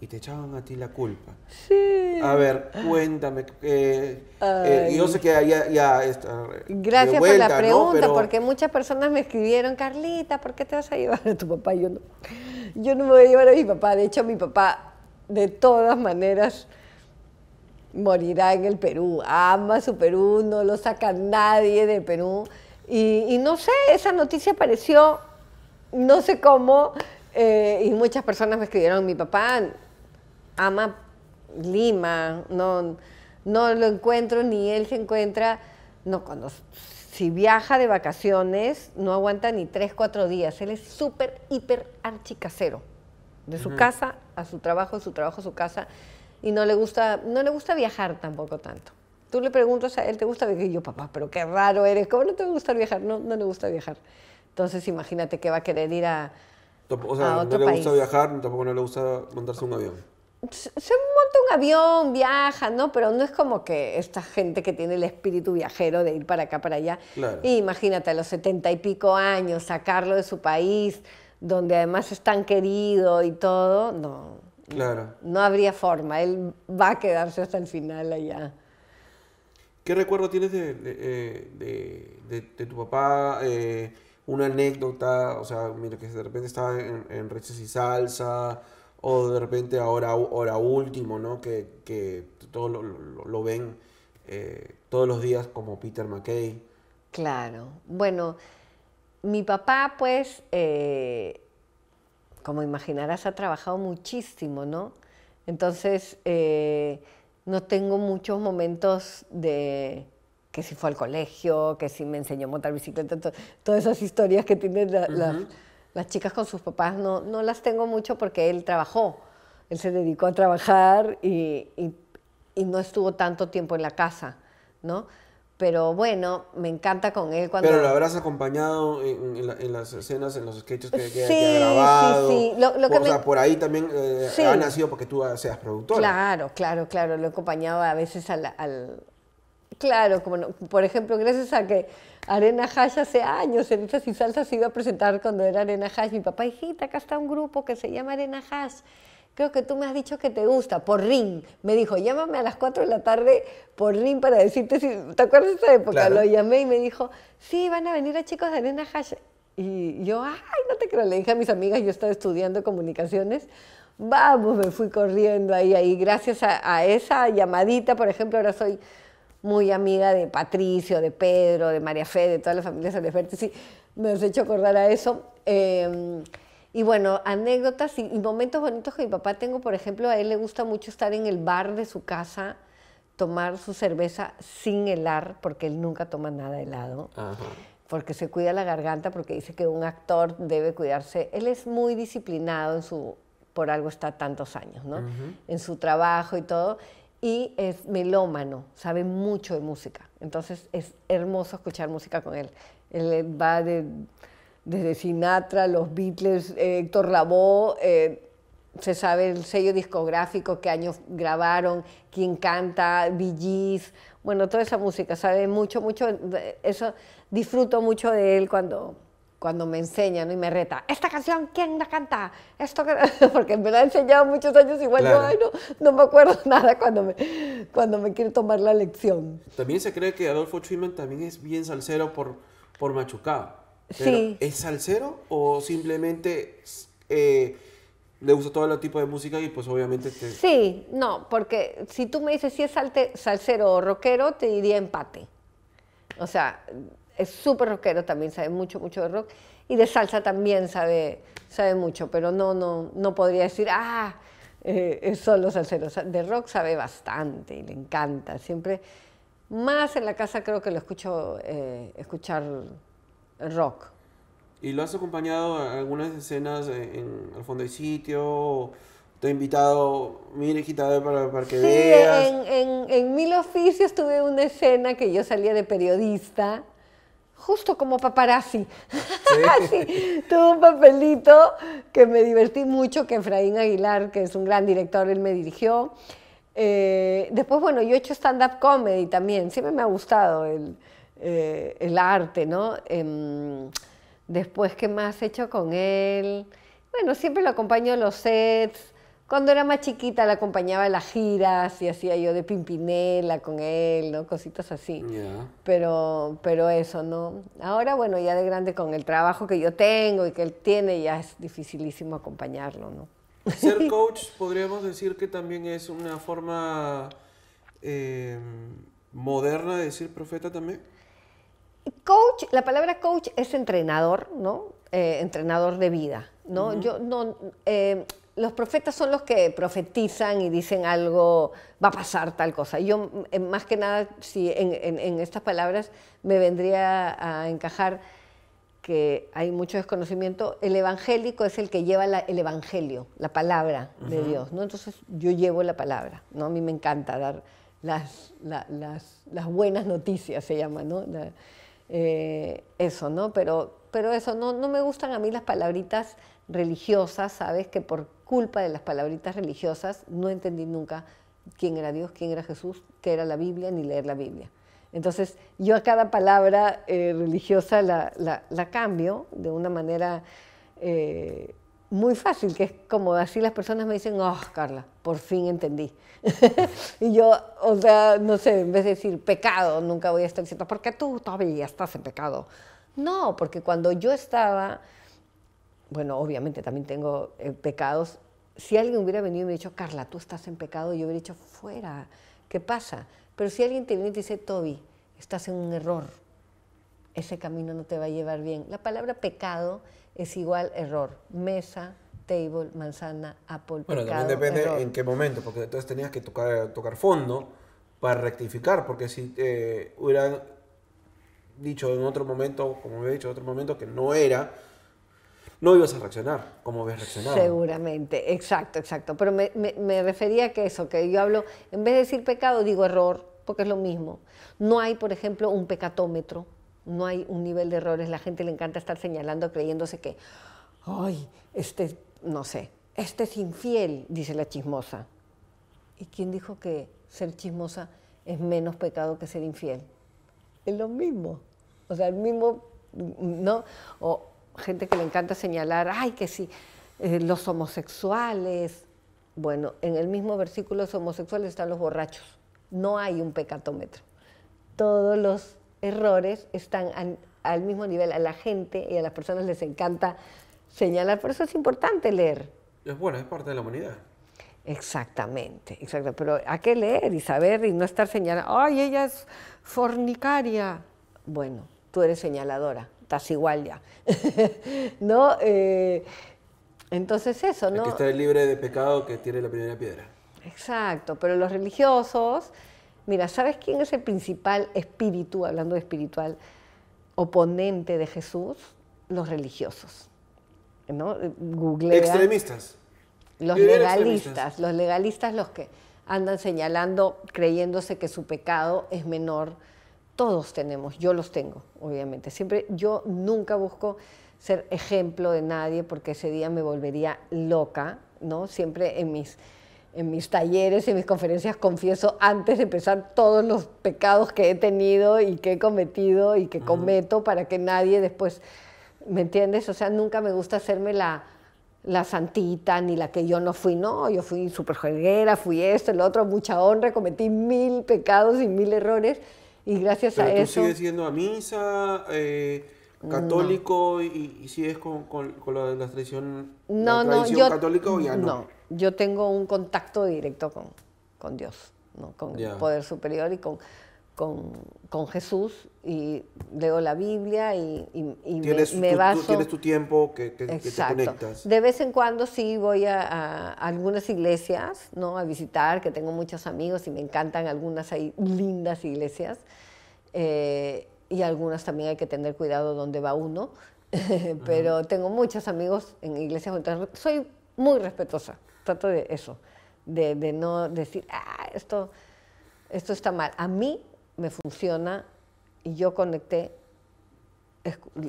S1: y te echaban a ti la culpa. Sí. A ver, cuéntame. Eh, eh, yo sé que ya, ya está. Gracias por la pregunta, porque
S2: muchas personas me escribieron, Carlita, ¿por qué te vas a llevar a tu papá? Yo no, yo no me voy a llevar a mi papá. De hecho, mi papá, de todas maneras, morirá en el Perú, ama su Perú, no lo saca nadie de Perú. Y, no sé, esa noticia apareció, no sé cómo, eh, y muchas personas me escribieron, mi papá ama Lima, no, no lo encuentro, ni él se encuentra, no, cuando, si viaja de vacaciones, no aguanta ni tres, cuatro días, él es súper, hiper archicasero, de su casa a su trabajo, de su trabajo a su casa, y no le gusta, no le gusta viajar tampoco tanto. Tú le preguntas a él, ¿te gusta viajar? yo, papá, pero qué raro eres, ¿cómo no te gusta viajar? No, no le gusta viajar. Entonces imagínate que va a querer ir a,
S1: o sea, no le gusta viajar, tampoco no le gusta montarse un avión.
S2: Se, se monta un avión, viaja, ¿no? Pero no es como que esta gente que tiene el espíritu viajero de ir para acá, para allá. Claro. Y imagínate, a los setenta y pico años, sacarlo de su país, donde además es tan querido y todo,
S1: no Claro.
S2: No habría forma, él va a quedarse hasta el final allá.
S1: ¿Qué recuerdo tienes de, eh, tu papá? Eh, una anécdota, o sea, mira, que de repente estaba en, en y Salsa, o de repente ahora, ahora último, ¿no? Que, que todos lo, ven eh, todos los días como Peter McKay.
S2: Claro, bueno, mi papá pues como imaginarás, ha trabajado muchísimo, ¿no? Entonces, eh, no tengo muchos momentos de que si fue al colegio, que si me enseñó a montar bicicleta, todas esas historias que tienen las, chicas con sus papás, no, no las tengo mucho porque él trabajó, él se dedicó a trabajar y, y no estuvo tanto tiempo en la casa, ¿no? pero bueno, me encanta con él cuando... Pero lo habrás
S1: acompañado en, las escenas, en los sketches que, que, que ha grabado. Sí, sí, por, por ahí también eh, ha nacido porque tú seas productora.
S2: Claro, claro, claro, lo he acompañado a veces al... Claro, como por ejemplo, gracias a que Arena Hash hace años, en estas y salsa se iba a presentar cuando era Arena Hash, mi papá, hijita, acá está un grupo que se llama Arena Hash creo que tú me has dicho que te gusta, por ring. Me dijo, llámame a las 4 de la tarde por ring para decirte si, ¿te acuerdas de esa época? Lo llamé y me dijo, sí, van a venir a chicos de Arena Hash. Y yo, ay, no te creo, le dije a mis amigas, yo estaba estudiando comunicaciones. Vamos, me fui corriendo ahí, ahí. Gracias a, esa llamadita, por ejemplo, ahora soy muy amiga de Patricio, de Pedro, de María Fe, de toda la familia Solesberti, sí, me has hecho acordar a eso. Em, y bueno, anécdotas y, momentos bonitos que mi papá tengo, por ejemplo, a él le gusta mucho estar en el bar de su casa, tomar su cerveza sin helar, porque él nunca toma nada helado, porque se cuida la garganta, porque dice que un actor debe cuidarse. Él es muy disciplinado en su, por algo está tantos años, ¿no? En su trabajo y todo. Y es melómano, sabe mucho de música. Entonces es hermoso escuchar música con él. Él va de desde Sinatra, los Beatles, eh, Héctor Lavoe, eh, se sabe el sello discográfico, qué años grabaron, quién canta, Billys, bueno, toda esa música, sabe mucho, mucho, eso disfruto mucho de él cuando, cuando me enseña y me reta, esta canción, ¿quién la canta? Esto porque me la ha enseñado muchos años y bueno, no, no, me acuerdo nada cuando me, cuando me quiere tomar la lección.
S1: También se cree que Adolfo Truman también es bien salsero por, por machucado. ¿Es salsero o simplemente eh, le gusta todo el tipo de música y pues obviamente te...
S2: Sí, no, porque si tú me dices si es salsero o rockero, te diría empate. O sea, es súper rockero también, sabe mucho, mucho de rock. Y de salsa también sabe, sabe mucho, pero no, no, no podría decir, ah, eh, es solo salsero. De rock sabe bastante y le encanta. Siempre, más en la casa creo que lo escucho eh, escuchar rock.
S1: ¿Y lo has acompañado a algunas escenas eh, en, Al Fondo del Sitio? te he invitado, mire, quitado para, para que veas.
S2: En, en, Mil Oficios tuve una escena que yo salía de periodista, justo como paparazzi. tuve un papelito que me divertí mucho, que Efraín Aguilar, que es un gran director, él me dirigió. Eh, después, bueno, yo he hecho stand-up comedy también, siempre me ha gustado el eh, el arte, ¿no? Em, después, ¿qué más he hecho con él? Bueno, siempre lo acompaño a los sets. Cuando era más chiquita la acompañaba a las giras y hacía yo de Pimpinela con él, ¿no? Cositas así. Pero, pero eso, ¿no? Ahora, bueno, ya de grande con el trabajo que yo tengo y que él tiene, ya es dificilísimo acompañarlo, ¿no?
S1: Ser coach podríamos decir que también es una forma eh, moderna de ser profeta también
S2: coach, la palabra coach es entrenador, ¿no? Eh, entrenador de vida, ¿no? Yo no. Eh, los profetas son los que profetizan y dicen algo, va a pasar tal cosa. Yo, eh, más que nada, si en, estas palabras me vendría a encajar que hay mucho desconocimiento, el evangélico es el que lleva el evangelio, la palabra de Dios, ¿no? Entonces yo llevo la palabra, ¿no? A mí me encanta dar las, las, buenas noticias, se llama, ¿no? Eh, eso, ¿no? Pero, pero eso, no, no me gustan a mí las palabritas religiosas, ¿sabes? Que por culpa de las palabritas religiosas no entendí nunca quién era Dios, quién era Jesús, qué era la Biblia, ni leer la Biblia. Entonces, yo a cada palabra eh, religiosa la, cambio de una manera eh, muy fácil, que es como así las personas me dicen, oh, Carla, por fin entendí. y yo, o sea, no sé, en vez de decir pecado, nunca voy a estar diciendo, porque tú todavía estás en pecado. No, porque cuando yo estaba, bueno, obviamente también tengo eh, pecados, si alguien hubiera venido y me dicho, Carla, tú estás en pecado, yo hubiera dicho, fuera, ¿qué pasa? Pero si alguien te viene y te dice, Toby, estás en un error, ese camino no te va a llevar bien. La palabra pecado es igual error. Mesa, table, manzana, apple. Bueno, también depende en
S1: qué momento, porque entonces tenías que tocar, tocar fondo para rectificar, porque si hubieran dicho en otro momento, como he dicho en otro momento, que no era, no ibas a reaccionar como habías reaccionado.
S2: Seguramente, exacto, exacto. Pero me, refería a que eso, que yo hablo, en vez de decir pecado, digo error, porque es lo mismo. No hay, por ejemplo, un pecatómetro no hay un nivel de errores. La gente le encanta estar señalando, creyéndose que, ay, este, no sé, este es infiel, dice la chismosa. ¿Y quién dijo que ser chismosa es menos pecado que ser infiel? Es lo mismo. O sea, el mismo, ¿no? O gente que le encanta señalar, ay, que sí, eh, los homosexuales. Bueno, en el mismo versículo los homosexuales están los borrachos. No hay un pecatómetro. Todos los errores están al, mismo nivel a la gente y a las personas les encanta señalar. Por eso es importante leer.
S1: Es bueno, es parte de la humanidad.
S2: Exactamente, exacto. Pero a qué leer y saber y no estar señalando, ay, ella es fornicaria. Bueno, tú eres señaladora, estás igual ya. ¿No? Eh, entonces eso, ¿no? que está libre
S1: de pecado que tiene la primera piedra.
S2: Exacto, pero los religiosos Mira, ¿sabes quién es el principal espíritu, hablando de espiritual, oponente de Jesús? Los religiosos. ¿no? Googlea. Extremistas. Los legalistas, los legalistas los que andan señalando, creyéndose que su pecado es menor. Todos tenemos, yo los tengo, obviamente. Siempre, yo nunca busco ser ejemplo de nadie porque ese día me volvería loca, ¿no? Siempre en mis en mis talleres, en mis conferencias, confieso antes de empezar todos los pecados que he tenido y que he cometido y que cometo para que nadie después, ¿me entiendes? O sea, nunca me gusta hacerme la, santita ni la que yo no fui, no, yo fui súper jueguera, fui esto, el otro, mucha honra, cometí mil pecados y mil errores y gracias a tú eso... sigues
S1: yendo a misa... Eh, católico y, sigues con, con, la, la, tradición, no, católica o ya No,
S2: yo tengo un contacto directo con, con Dios, con el poder superior y con, con, Jesús y leo la Biblia y,
S1: me, tu, baso... tienes tu tiempo que, te conectas.
S2: De vez en cuando sí voy a, algunas iglesias ¿no? a visitar, que tengo muchos amigos y me encantan algunas hay lindas iglesias. Eh, y algunas también hay que tener cuidado dónde va uno, pero tengo muchos amigos en iglesias, soy muy respetuosa trato de eso, de, no decir, ah, esto, esto está mal. A mí me funciona y yo conecté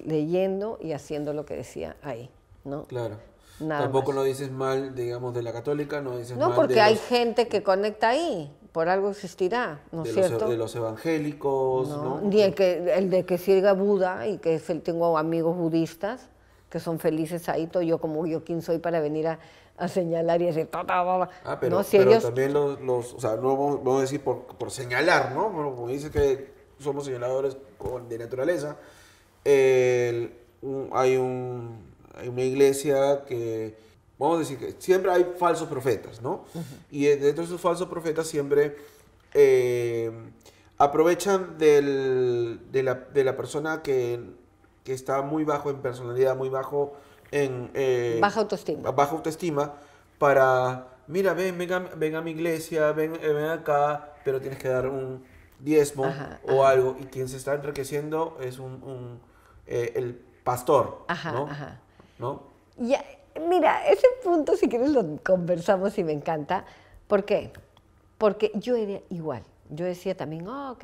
S2: leyendo y haciendo lo que decía ahí, ¿no? Claro. Tampoco
S1: lo dices mal, digamos, de la católica, no dices mal. No, porque hay
S2: gente que conecta ahí, por algo existirá, ¿no es cierto? E, de los
S1: evangélicos, ¿no? Ni
S2: el, que, el de que sirva Buda y que tengo amigos budistas que son felices ahí, todo yo como yo quién soy para venir a, a señalar y decir,
S1: ah, pero, pero también los, o sea, no vamos a decir por, señalar, ¿no? como dice que somos señaladores de naturaleza, hay, un, hay una iglesia que, vamos a decir que siempre hay falsos profetas, ¿no? Y dentro de esos falsos profetas siempre eh, aprovechan del, de, la, de, la, persona que, que está muy bajo en personalidad, muy bajo eh, baja
S2: autoestima. Baja
S1: autoestima para, mira, ven, ven a, mi iglesia, eh, ven, acá, pero tienes que dar un diezmo o algo. Y quien se está enriqueciendo es un, eh, el pastor, ajá, ¿No?
S2: Ya, mira, ese punto si quieres lo conversamos y me encanta. ¿Por qué? Porque yo era igual. Yo decía también, oh, ok,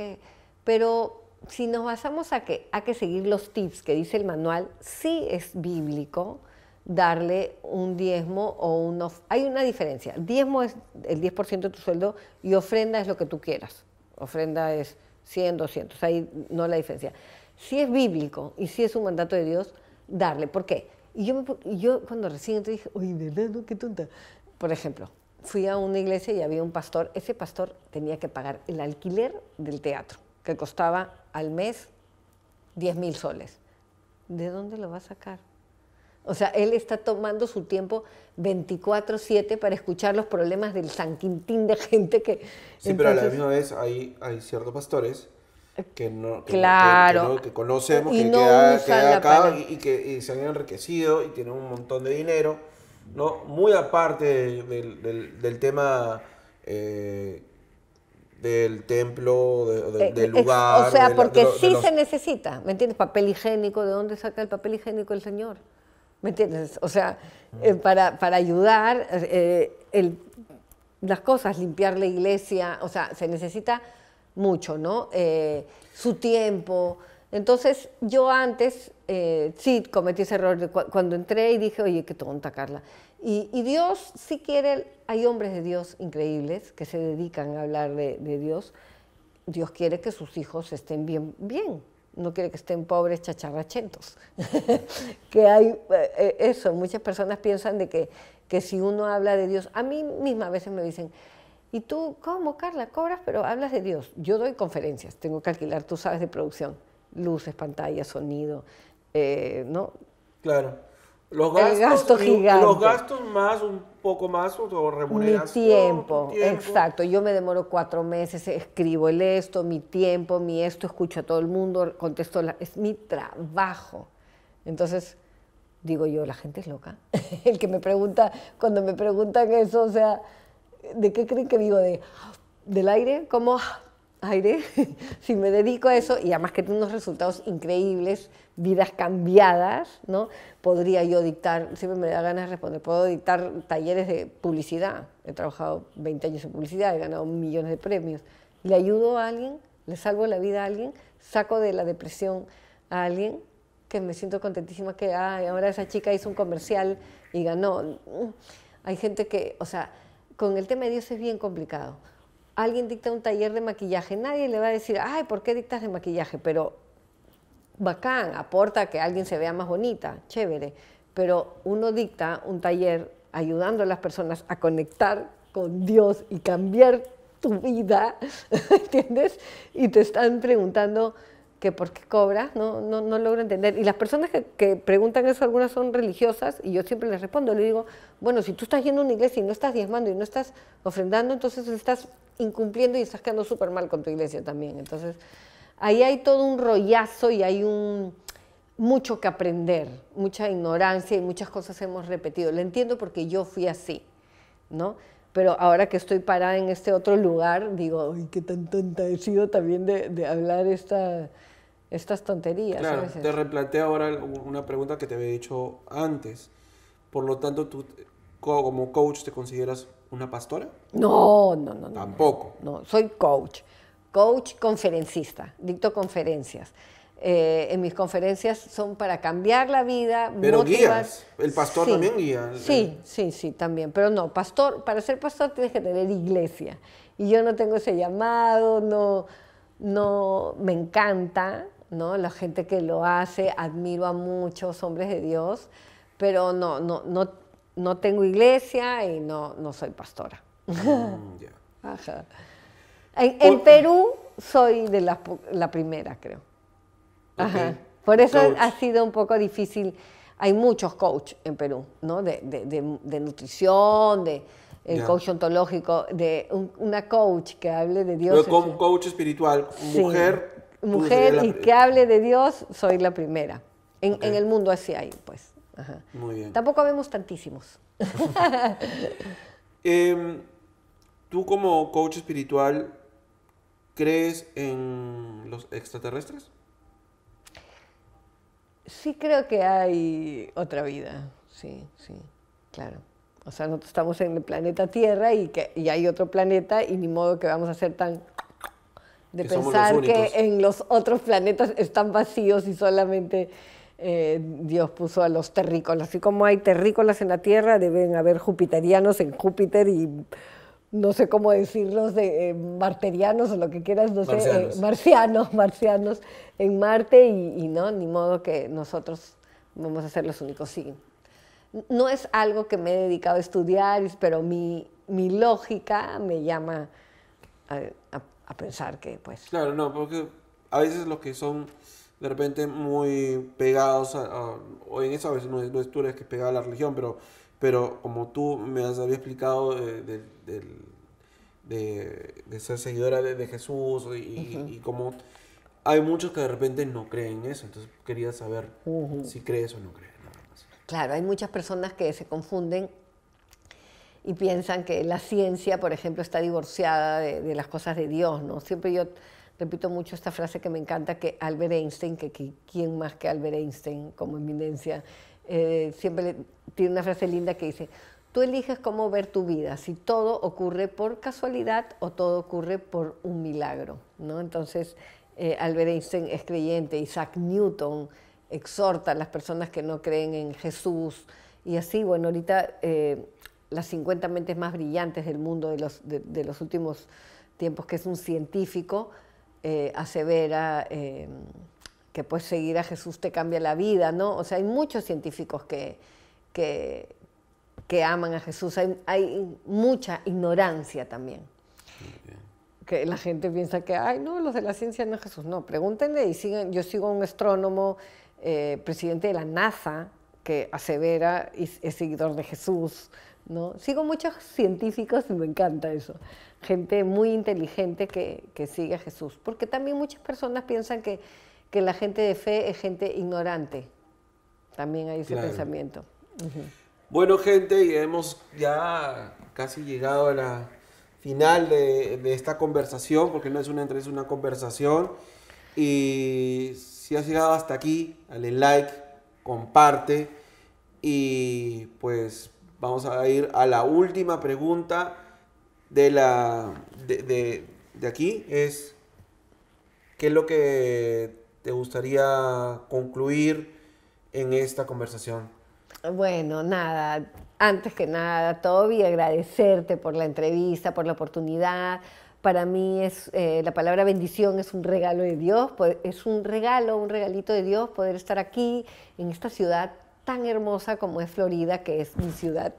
S2: pero si nos basamos a que hay que seguir los tips que dice el manual, sí es bíblico darle un diezmo o un... Hay una diferencia. diezmo es el 10% de tu sueldo y ofrenda es lo que tú quieras. Ofrenda es 100, 200. Ahí no la diferencia. Si es bíblico y si es un mandato de Dios darle. ¿Por qué? Y yo, yo cuando recién te dije, oye, ¿verdad? No? Qué tonta. Por ejemplo, fui a una iglesia y había un pastor. Ese pastor tenía que pagar el alquiler del teatro, que costaba al mes 10 mil soles. ¿De dónde lo va a sacar? O sea, él está tomando su tiempo 24/7 para escuchar los problemas del San Quintín de gente que... Sí, pero a la misma
S1: vez hay, hay ciertos pastores que no claro. que, conocemos, y que, acá y, que se han enriquecido y tienen un montón de dinero, ¿no? Muy aparte del, tema eh, del templo, eh, del lugar. o sea, porque sí se
S2: necesita, ¿me entiendes? Papel higiénico, ¿de dónde saca el papel higiénico el señor? ¿Me entiendes? O sea, eh, para, ayudar eh, las cosas, limpiar la iglesia, o sea, se necesita mucho, ¿no? su tiempo. Entonces, yo antes, sí, cometí ese error cuando entré y dije, oye, qué tonta, Carla y, Dios, sí quiere, hay hombres de Dios increíbles que se dedican a hablar de, Dios. Dios quiere que sus hijos estén bien, bien. No quiere que estén pobres chacharrachentos. que hay eh, eh, eso, muchas personas piensan de que, si uno habla de Dios, a mí misma a veces me dicen, ¿y tú cómo, Carla? Cobras, pero hablas de Dios. Yo doy conferencias, tengo que alquilar, tú sabes, de producción, luces, pantallas, sonido, eh, ¿no?
S1: Claro. Los gastos, gasto Los gastos más, un poco más, o Mi tiempo, exacto.
S2: Yo me demoro cuatro meses, escribo el esto, mi tiempo, mi esto, escucho a todo el mundo, contesto, la, es mi trabajo. Entonces, digo yo, la gente es loca. el que me pregunta, cuando me preguntan eso, o sea, ¿de qué creen que digo? ¿De, ¿Del aire? ¿Cómo? ¿Aire? si me dedico a eso, y además que tengo unos resultados increíbles, vidas cambiadas, ¿no? Podría yo dictar, siempre me da ganas de responder, puedo dictar talleres de publicidad. He trabajado 20 años en publicidad, he ganado millones de premios. Le ayudo a alguien, le salvo la vida a alguien, saco de la depresión a alguien que me siento contentísima que ay, ahora esa chica hizo un comercial y ganó. Hay gente que, o sea, con el tema de Dios es bien complicado. Alguien dicta un taller de maquillaje, nadie le va a decir, ay, ¿por qué dictas de maquillaje? Pero bacán, aporta que alguien se vea más bonita, chévere, pero uno dicta un taller ayudando a las personas a conectar con Dios y cambiar tu vida, ¿entiendes? Y te están preguntando que por qué cobras, no, no, logro entender. Y las personas que, preguntan eso, algunas son religiosas, y yo siempre les respondo, le digo, bueno, si tú estás yendo a una iglesia y no estás diezmando y no estás ofrendando, entonces estás incumpliendo y estás quedando súper mal con tu iglesia también. Entonces, ahí hay todo un rollazo y hay mucho que aprender, mucha ignorancia y muchas cosas hemos repetido. Lo entiendo porque yo fui así, ¿no? Pero ahora que estoy parada en este otro lugar, digo, ay, qué tan tonta he sido también de, hablar estas tonterías. Claro, te
S1: replanteo ahora una pregunta que te había dicho antes. Por lo tanto, tú como coach te consideras una pastora? No, no,
S2: no. Tampoco. no soy coach coach conferencista, dicto conferencias. Eh, en mis conferencias son para cambiar la vida. Pero guías, el pastor también guía. Sí, sí, sí, también. Pero no, pastor, para ser pastor tienes que tener iglesia. Y yo no tengo ese llamado, no, no, me encanta, ¿no? La gente que lo hace, admiro a muchos hombres de Dios, pero no, no, no, no tengo iglesia y no, no soy pastora. Mm, Ajá. En, Perú soy de la, la primera, creo. Por eso ha sido un poco difícil. Hay muchos coaches en Perú, ¿no? De, nutrición, de el coach ontológico, de una coach que hable de
S1: Dios. Pero como coach espiritual, mujer. Mujer y que
S2: hable de Dios, soy la primera. En, el mundo así hay, pues. Muy bien. Tampoco vemos tantísimos.
S1: Em, tú como coach espiritual, ¿Crees en los extraterrestres?
S2: Sí creo que hay otra vida, sí, sí, claro. O sea, nosotros estamos en el planeta Tierra y, que, hay otro planeta y ni modo que vamos a ser tan de pensar que en los otros planetas están vacíos y solamente eh, Dios puso a los terrícolas. Así como hay terrícolas en la Tierra, deben haber jupiterianos en Júpiter y no sé cómo decirlos, de eh, marterianos o lo que quieras, no sé, eh, marcianos, marcianos en Marte y, no, ni modo que nosotros vamos a ser los únicos, sí. No es algo que me he dedicado a estudiar, pero mi, lógica me llama a, pensar que
S1: pues... Claro, no, porque a veces los que son de repente muy pegados, a, o en eso a veces no es, tú que es pegada a la religión, pero pero como tú me has explicado eh, de, ser seguidora de, Jesús y, como hay muchos que de repente no creen eso, entonces quería saber si crees o no crees.
S2: Claro, hay muchas personas que se confunden y piensan que la ciencia, por ejemplo, está divorciada de, las cosas de Dios, ¿no? Siempre yo repito mucho esta frase que me encanta, que Albert Einstein, que, que quién más que Albert Einstein como eminencia eh, siempre tiene una frase linda que dice, tú eliges cómo ver tu vida, si todo ocurre por casualidad o todo ocurre por un milagro. ¿no? Entonces, eh, Albert Einstein es creyente, Isaac Newton exhorta a las personas que no creen en Jesús y así, bueno, ahorita eh, las 50 mentes más brillantes del mundo de los, de, los últimos tiempos, que es un científico, asevera que pues seguir a Jesús te cambia la vida, ¿no? O sea, hay muchos científicos que, que, aman a Jesús, hay, mucha ignorancia también. Que la gente piensa que, ay, no, los de la ciencia no es Jesús. No, pregúntenle y sigan. Yo sigo un astrónomo, eh, presidente de la NASA, que asevera y es seguidor de Jesús. ¿no? Sigo muchos científicos y me encanta eso. Gente muy inteligente que, que sigue a Jesús. Porque también muchas personas piensan que que la gente de fe es gente ignorante. También hay ese pensamiento.
S1: Bueno, gente, y hemos ya casi llegado a la final de, esta conversación, porque no es una entrevista, es una conversación. Y si has llegado hasta aquí, dale like, comparte. Y pues vamos a ir a la última pregunta de la aquí. Es ¿qué es lo que te gustaría concluir en esta conversación?
S2: Bueno, nada, antes que nada, Toby, agradecerte por la entrevista, por la oportunidad. Para mí es eh, la palabra bendición es un regalo de Dios, es un regalo, un regalito de Dios poder estar aquí en esta ciudad tan hermosa como es Florida, que es mi ciudad,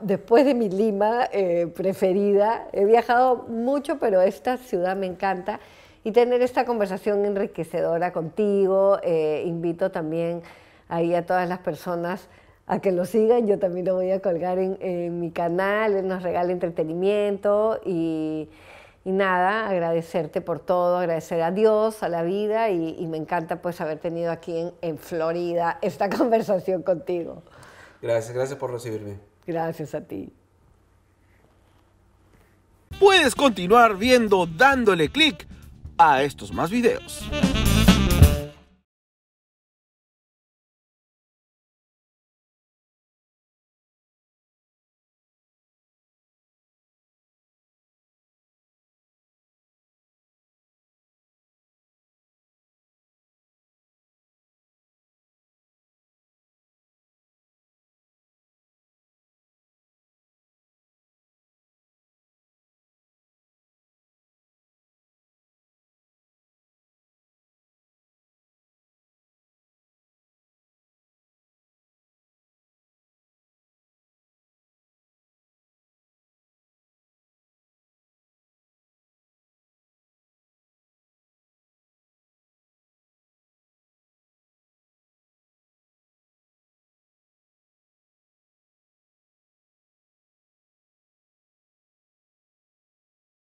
S2: después de mi Lima eh, preferida. He viajado mucho, pero esta ciudad me encanta y tener esta conversación enriquecedora contigo. Eh, invito también ahí a todas las personas a que lo sigan. Yo también lo voy a colgar en, mi canal, Nos Regala Entretenimiento y, nada, agradecerte por todo, agradecer a Dios, a la vida y, me encanta pues haber tenido aquí en, en Florida esta conversación contigo.
S1: Gracias, gracias por recibirme.
S2: Gracias a ti.
S1: Puedes continuar viendo dándole clic a estos más videos.